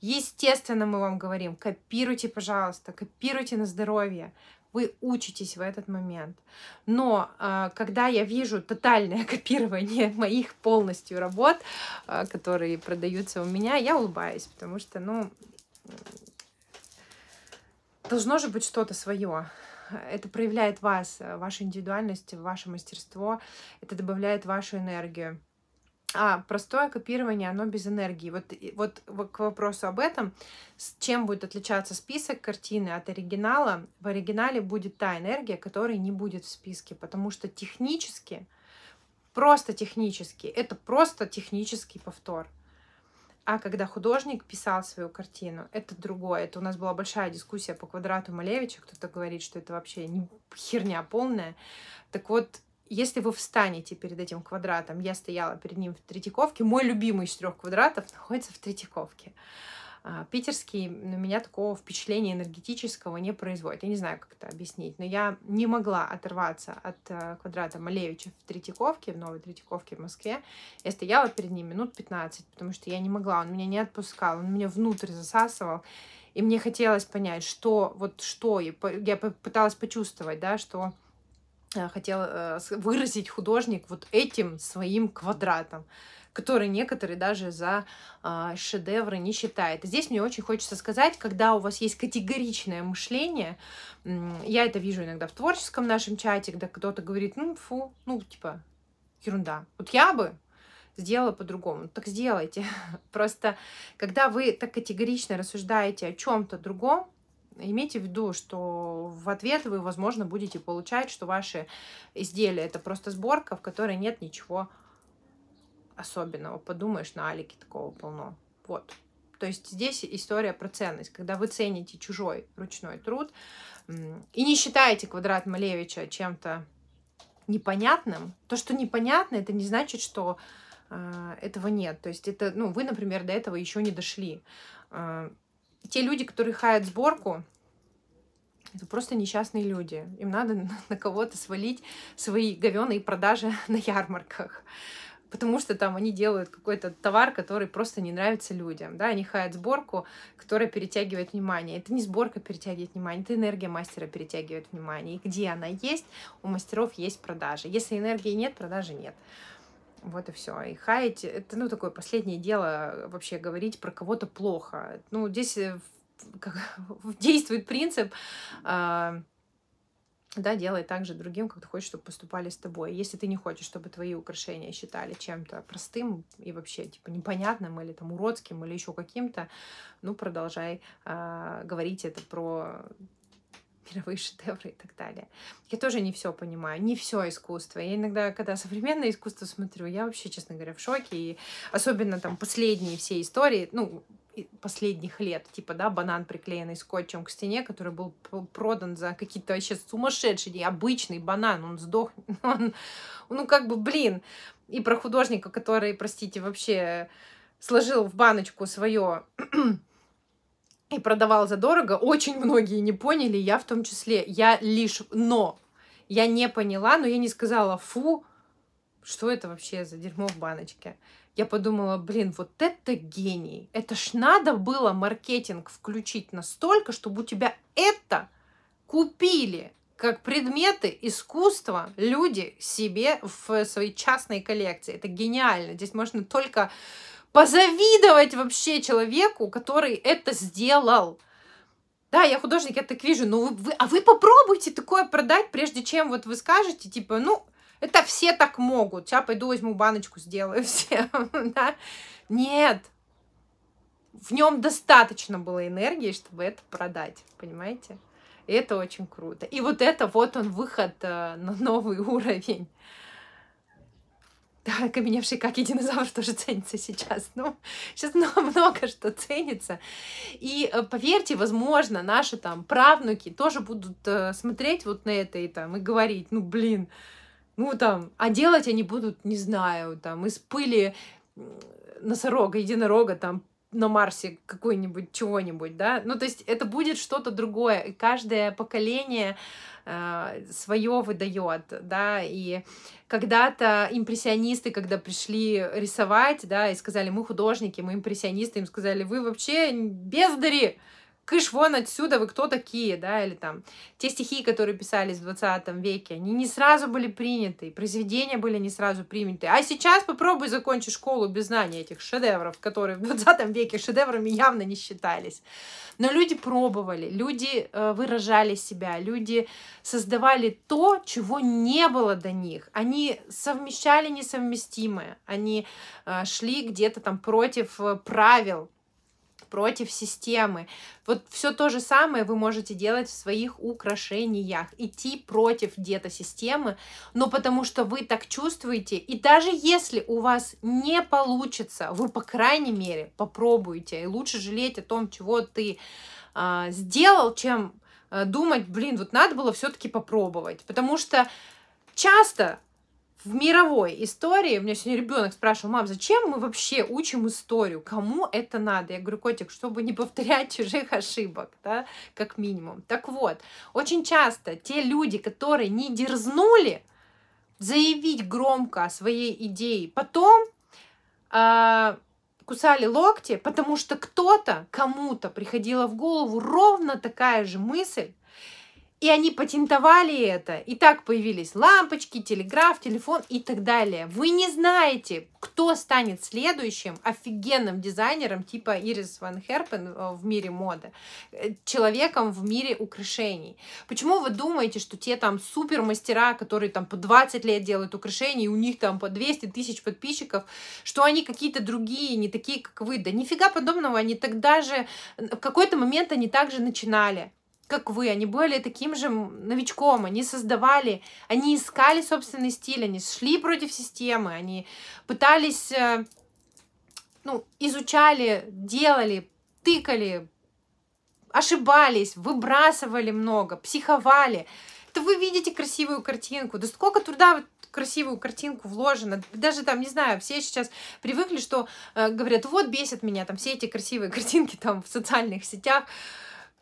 естественно, мы вам говорим, копируйте, пожалуйста, копируйте на здоровье, вы учитесь в этот момент. Но а, когда я вижу тотальное [LAUGHS] копирование моих полностью работ, а, которые продаются у меня, я улыбаюсь, потому что, ну, должно же быть что-то свое. Это проявляет вас, вашу индивидуальность, ваше мастерство, это добавляет вашу энергию. А, простое копирование, оно без энергии. Вот, вот к вопросу об этом, с чем будет отличаться список картины от оригинала, в оригинале будет та энергия, которой не будет в списке, потому что технически, просто технически, это просто технический повтор. А когда художник писал свою картину, это другое. Это у нас была большая дискуссия по квадрату Малевича. Кто-то говорит, что это вообще херня полная. Так вот, если вы встанете перед этим квадратом, я стояла перед ним в Третьяковке, мой любимый из трех квадратов находится в Третьяковке. А, питерский на меня такого впечатления энергетического не производит. Я не знаю, как это объяснить, но я не могла оторваться от э, квадрата Малевича в Третьяковке, в Новой Третьяковке в Москве. Я стояла перед ним минут 15, потому что я не могла, он меня не отпускал, он меня внутрь засасывал. И мне хотелось понять, что, вот что, я пыталась почувствовать, да, что Э, хотел э, выразить художник вот этим своим квадратом который некоторые даже за а, шедевры не считают. Здесь мне очень хочется сказать, когда у вас есть категоричное мышление, я это вижу иногда в творческом нашем чате, когда кто-то говорит, ну фу, ну типа ерунда. Вот я бы сделала по-другому. Так сделайте. [LAUGHS] Просто когда вы так категорично рассуждаете о чем-то другом, Имейте в виду, что в ответ вы, возможно, будете получать, что ваши изделия это просто сборка, в которой нет ничего особенного. Подумаешь, на Алике такого полно. Вот. То есть здесь история про ценность. Когда вы цените чужой ручной труд и не считаете квадрат Малевича чем-то непонятным, то, что непонятно, это не значит, что э, этого нет. То есть это, ну, вы, например, до этого еще не дошли. А, те люди, которые хают сборку, это просто несчастные люди. Им надо на кого-то свалить свои говёные продажи [LAUGHS] на ярмарках. Потому что там они делают какой-то товар, который просто не нравится людям. Да? Они хаят сборку, которая перетягивает внимание. Это не сборка перетягивает внимание, это энергия мастера перетягивает внимание. И где она есть, у мастеров есть продажи. Если энергии нет, продажи нет. Вот и все. И хаять, это, ну, такое последнее дело вообще говорить про кого-то плохо. Ну, здесь э, как, [LAUGHS] действует принцип э, да, делай так же другим, как ты хочешь, чтобы поступали с тобой. Если ты не хочешь, чтобы твои украшения считали чем-то простым и вообще типа непонятным или там уродским или еще каким-то, ну продолжай э, говорить это про мировые [LAUGHS] шедевры и так далее. Я тоже не все понимаю, не все искусство. Я иногда, когда современное искусство смотрю, я вообще, честно говоря, в шоке. И особенно там последние все истории, ну, последних лет, типа, да, банан, приклеенный скотчем к стене, который был продан за какие-то вообще сумасшедшие, и обычный банан, он сдох, [LAUGHS] он, ну, как бы, блин, и про художника, который, простите, вообще сложил в баночку свое [CLEARS THROAT] и продавал задорого, очень многие не поняли, я в том числе. Я лишь «но». Я не поняла, но я не сказала «фу», что это вообще за дерьмо в баночке. Я подумала, блин, вот это гений. Это ж надо было маркетинг включить настолько, чтобы у тебя это купили как предметы искусства люди себе в своей частной коллекции. Это гениально. Здесь можно только позавидовать вообще человеку, который это сделал. Да, я художник, я так вижу, но ну вы, вы, а вы попробуйте такое продать, прежде чем вот вы скажете, типа, ну, это все так могут, сейчас пойду возьму баночку, сделаю [LAUGHS] все, да? Нет, в нем достаточно было энергии, чтобы это продать, понимаете? И это очень круто. И вот это вот он выход э, на новый [LAUGHS] уровень да, окаменевший как и динозавр тоже ценится сейчас. Ну, сейчас много, [LAUGHS] много что ценится. И э, поверьте, возможно, наши там правнуки тоже будут э, смотреть вот на это и там и говорить, ну, блин, ну там, а делать они будут, не знаю, там, из пыли носорога, единорога там на Марсе какой-нибудь чего-нибудь, да? Ну, то есть это будет что-то другое, и каждое поколение э, свое выдает, да, и когда-то импрессионисты, когда пришли рисовать, да, и сказали, мы художники, мы импрессионисты, им сказали, вы вообще бездари, кыш вон отсюда, вы кто такие, да, или там те стихи, которые писались в 20 веке, они не сразу были приняты, произведения были не сразу приняты. А сейчас попробуй закончить школу без знания этих шедевров, которые в 20 веке шедеврами явно не считались. Но люди пробовали, люди э, выражали себя, люди создавали то, чего не было до них. Они совмещали несовместимое, они э, шли где-то там против э, правил, против системы. Вот все то же самое вы можете делать в своих украшениях. Идти против где-то системы, но потому что вы так чувствуете. И даже если у вас не получится, вы, по крайней мере, попробуйте. И лучше жалеть о том, чего ты э, сделал, чем э, думать, блин, вот надо было все-таки попробовать. Потому что часто в мировой истории, у меня сегодня ребенок спрашивал, мам, зачем мы вообще учим историю, кому это надо? Я говорю, котик, чтобы не повторять [LAUGHS] чужих ошибок, да, как минимум. Так вот, очень часто те люди, которые не дерзнули заявить громко о своей идее, потом э, кусали локти, потому что кто-то, кому-то приходила в голову ровно такая же мысль, и они патентовали это. И так появились лампочки, телеграф, телефон и так далее. Вы не знаете, кто станет следующим офигенным дизайнером типа Ирис Ван Херпен э, в мире моды, э, человеком в мире украшений. Почему вы думаете, что те там супер мастера, которые там по 20 лет делают украшения, и у них там по 200 тысяч подписчиков, что они какие-то другие, не такие, как вы? Да нифига подобного, они тогда же, в какой-то момент они также начинали как вы, они были таким же новичком, они создавали, они искали собственный стиль, они шли против системы, они пытались, э, ну, изучали, делали, тыкали, ошибались, выбрасывали много, психовали. Это вы видите красивую картинку. Да сколько труда красивую картинку вложено. Даже там, не знаю, все сейчас привыкли, что э, говорят, вот бесит меня там все эти красивые [LAUGHS] картинки там в социальных сетях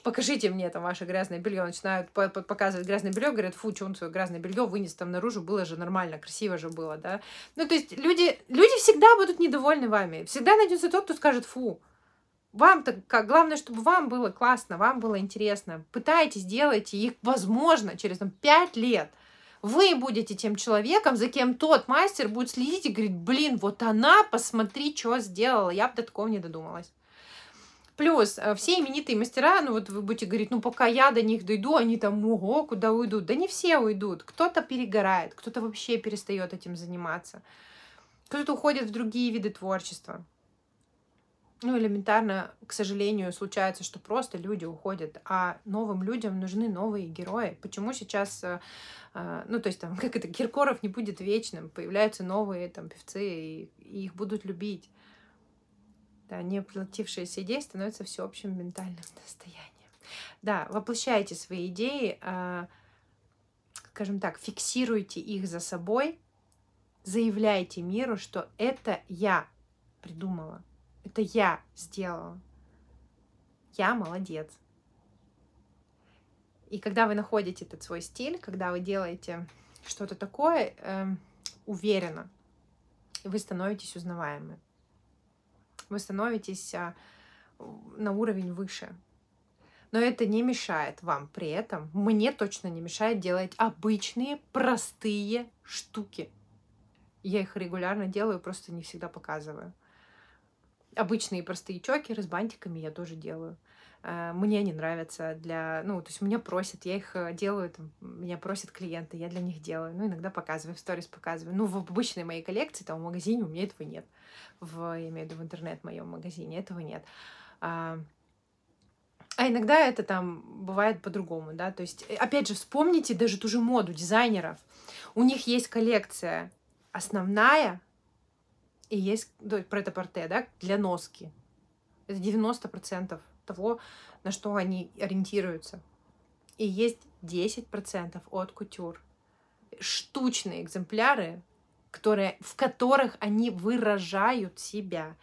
покажите мне там ваше грязное белье. Начинают показывать грязное белье, говорят, фу, что он свое грязное белье вынес там наружу, было же нормально, красиво же было, да. Ну, то есть люди, люди всегда будут недовольны вами. Всегда найдется тот, кто скажет, фу, вам-то как, главное, чтобы вам было классно, вам было интересно. Пытайтесь, делайте их, возможно, через там, 5 лет вы будете тем человеком, за кем тот мастер будет следить и говорит, блин, вот она, посмотри, что сделала, я бы до такого не додумалась. Плюс э, все именитые мастера, ну вот вы будете говорить, ну пока я до них дойду, они там, ого, куда уйдут. Да не все уйдут. Кто-то перегорает, кто-то вообще перестает этим заниматься. Кто-то уходит в другие виды творчества. Ну, элементарно, к сожалению, случается, что просто люди уходят, а новым людям нужны новые герои. Почему сейчас, э, э, ну, то есть там, [LAUGHS] как это, Киркоров не будет вечным, появляются новые там певцы, и, и их будут любить. Да, неоплатившиеся идеи становятся всеобщим ментальным достоянием. Да, воплощайте свои идеи, э, скажем так, фиксируйте их за собой, заявляйте миру, что это я придумала, это я сделала, я молодец. И когда вы находите этот свой стиль, когда вы делаете что-то такое э, уверенно, вы становитесь узнаваемы вы становитесь а, на уровень выше. Но это не мешает вам при этом, мне точно не мешает делать обычные простые штуки. Я их регулярно делаю, просто не всегда показываю. Обычные простые чокеры с бантиками я тоже делаю. Э, мне не нравятся для... Ну, то есть меня просят, я их э, делаю, там, меня просят клиенты, я для них делаю. Ну, иногда показываю, в сторис показываю. Ну, в обычной моей коллекции, там, в магазине у меня этого нет. В, я имею в виду, в интернет моем магазине этого нет. А, а иногда это там бывает по-другому, да. То есть, э, опять же, вспомните даже ту же моду дизайнеров. У них есть коллекция основная, и есть ну, про это порте, да, для носки. Это 90% того, на что они ориентируются. И есть 10% от кутюр. Штучные экземпляры, которые, в которых они выражают себя.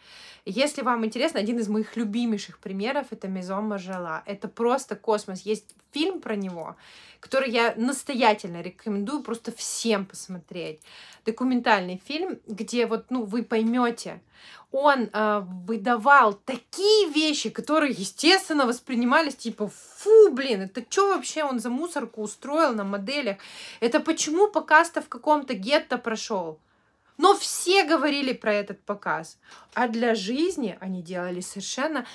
Если вам интересно, один из моих любимейших примеров — это «Мизон Маржела». Это просто космос. Есть фильм про него, который я настоятельно рекомендую просто всем посмотреть. Документальный фильм, где вот, ну, вы поймете он э, выдавал такие вещи, которые, естественно, воспринимались типа, фу, блин, это что вообще он за мусорку устроил на моделях? Это почему показ-то в каком-то гетто прошел? Но все говорили про этот показ. А для жизни они делали совершенно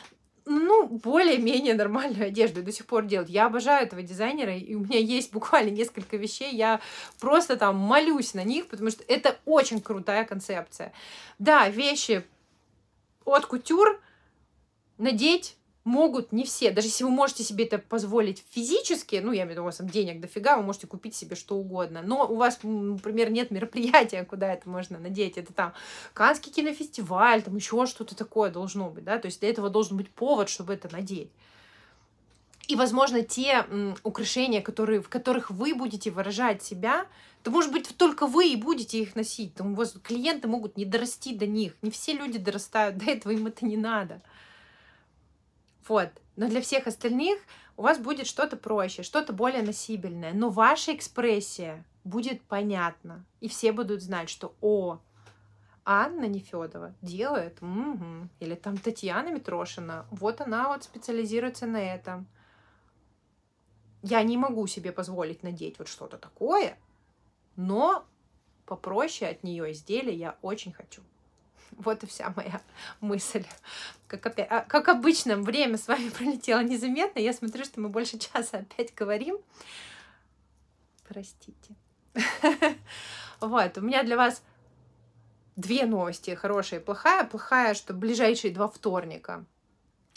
ну, более-менее нормальную одежду и до сих пор делают. Я обожаю этого дизайнера, и у меня есть буквально несколько вещей, я просто там молюсь на них, потому что это очень крутая концепция. Да, вещи от кутюр надеть могут не все. Даже если вы можете себе это позволить физически, ну, я имею в виду, у вас там денег дофига, вы можете купить себе что угодно. Но у вас, например, нет мероприятия, [LAUGHS] куда это можно надеть. Это там Канский кинофестиваль, там еще что-то такое должно быть, да. То есть для этого должен быть повод, чтобы это надеть. И, возможно, те м, украшения, которые, в которых вы будете выражать себя, то, может быть, только вы и будете их носить. Там у вас клиенты могут не дорасти до них. Не все люди дорастают [LAUGHS] до этого, им это не надо. Вот. Но для всех остальных у вас будет что-то проще, что-то более носибельное. Но ваша экспрессия будет понятна. И все будут знать, что «О, Анна Нефедова делает, угу. или там Татьяна Митрошина, вот она вот специализируется на этом я не могу себе позволить надеть вот что-то такое, но попроще от нее изделия я очень хочу. [LAUGHS] Вот и вся моя мысль. Как, опять, а, как обычно, время с вами [LAUGHS] пролетело незаметно. Я смотрю, что мы больше часа опять говорим. Простите. [LAUGHS] Вот, у меня для вас две новости, хорошая и плохая. Плохая, что ближайшие два вторника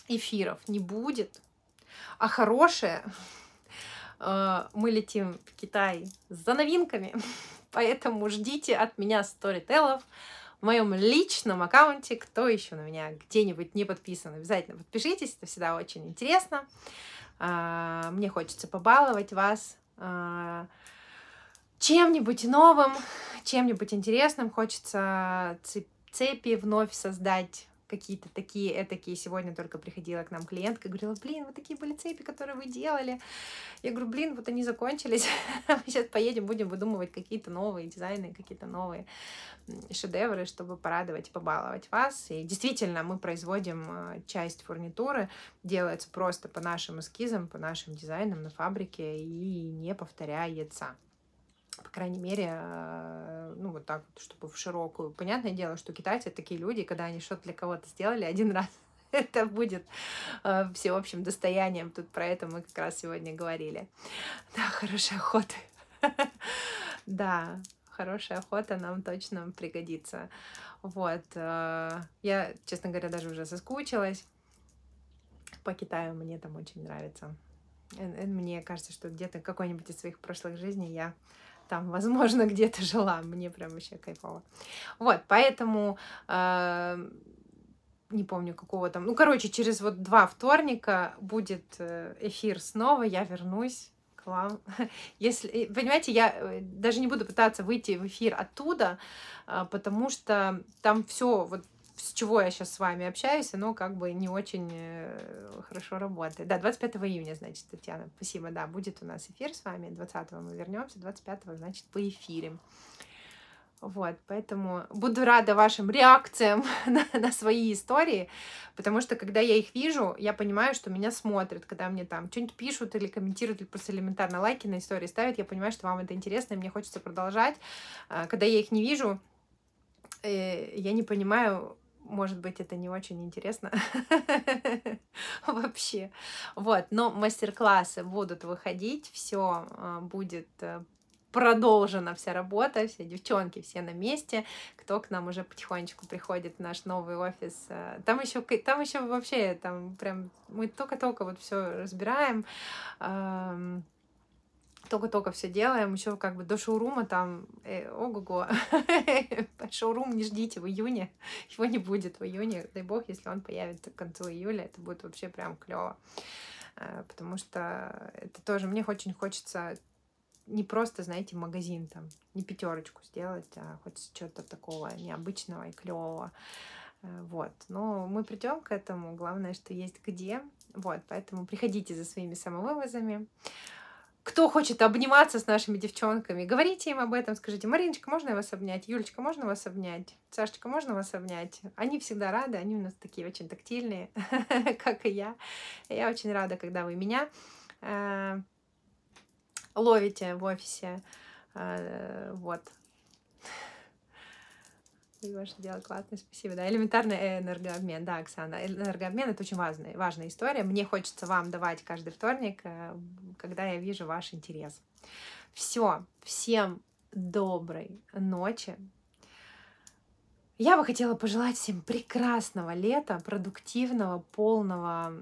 эфиров не будет, а хорошая, а, мы летим в Китай за новинками, [LAUGHS] поэтому ждите от меня сторителлов в моем личном аккаунте. Кто еще на меня где-нибудь не подписан, обязательно подпишитесь, это всегда очень интересно. А, мне хочется побаловать вас а, чем-нибудь новым, чем-нибудь интересным. Хочется цепи вновь создать какие-то такие этакие. Сегодня только приходила к нам клиентка и говорила, блин, вот такие были цепи, которые вы делали. Я говорю, блин, вот они закончились. [LAUGHS] мы сейчас поедем, будем выдумывать какие-то новые дизайны, какие-то новые шедевры, чтобы порадовать и побаловать вас. И действительно, мы производим э, часть фурнитуры, делается просто по нашим эскизам, по нашим дизайнам на фабрике и не повторяется по крайней мере, э, ну, вот так вот, чтобы в широкую. Понятное дело, что китайцы такие люди, когда они что-то для кого-то сделали один [LAUGHS] раз, это будет э, всеобщим достоянием. Тут про это мы как раз сегодня говорили. Да, хорошая охота. [LAUGHS] Да, хорошая охота нам точно пригодится. Вот. Э, я, честно говоря, даже уже соскучилась. По Китаю мне там очень нравится. Э, мне кажется, что где-то какой-нибудь из своих прошлых жизней я там, возможно, [LAUGHS] где-то жила. Мне прям вообще кайфово. Вот, поэтому э, не помню какого там. Ну, короче, через вот два вторника будет э, эфир снова. Я вернусь к вам. [LAUGHS] Если, понимаете, я э, даже не буду пытаться выйти в эфир оттуда, а, потому что там все вот с чего я сейчас с вами общаюсь, оно как бы не очень э, хорошо работает. Да, 25 июня, значит, Татьяна, спасибо, да, будет у нас эфир с вами, 20 мы вернемся, 25 значит, по эфире. Вот, поэтому буду рада вашим реакциям [LAUGHS] на, на свои истории, потому что, когда я их вижу, я понимаю, что меня смотрят, когда мне там что-нибудь пишут или комментируют, или просто элементарно лайки на истории ставят, я понимаю, что вам это интересно, и мне хочется продолжать. А, когда я их не вижу, э, я не понимаю, может быть, это не очень интересно [LAUGHS] вообще. Вот, но мастер-классы будут выходить, все а, будет э, продолжена вся работа, все девчонки, все на месте, кто к нам уже потихонечку приходит в наш новый офис. Э, там еще, там еще вообще, там прям мы только-только вот все разбираем только-только все делаем, еще как бы до шоурума там, э, ого-го, [LAUGHS] шоурум не ждите в июне, [LAUGHS] его не будет в июне, дай бог, если он появится к концу июля, это будет вообще прям клево, а, потому что это тоже, мне очень хочется не просто, знаете, магазин там, не пятерочку сделать, а хочется чего то такого необычного и клевого. А, вот. Но мы придем к этому. Главное, что есть где. Вот. Поэтому приходите за своими самовывозами кто хочет обниматься с нашими девчонками, говорите им об этом, скажите, Мариночка, можно вас обнять? Юлечка, можно вас обнять? Сашечка, можно вас обнять? Они всегда рады, они у нас такие очень тактильные, [LAUGHS] как и я. Я очень рада, когда вы меня э, ловите в офисе. Э, вот, и можете делать классно, спасибо. Да, элементарный э, энергообмен, да, Оксана. Энергообмен — это очень важная, важная история. Мне хочется вам давать каждый вторник, э, когда я вижу ваш интерес. Все, всем доброй ночи. Я бы хотела пожелать всем прекрасного лета, продуктивного, полного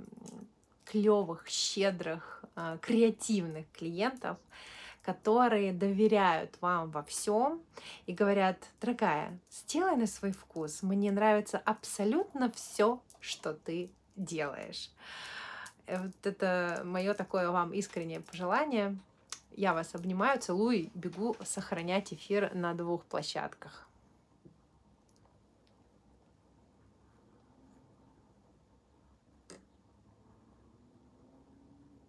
клевых, щедрых, э, креативных клиентов — которые доверяют вам во всем и говорят, дорогая, сделай на свой вкус, мне нравится абсолютно все, что ты делаешь. Э, вот это мое такое вам искреннее пожелание. Я вас обнимаю, целую, и бегу сохранять эфир на двух площадках.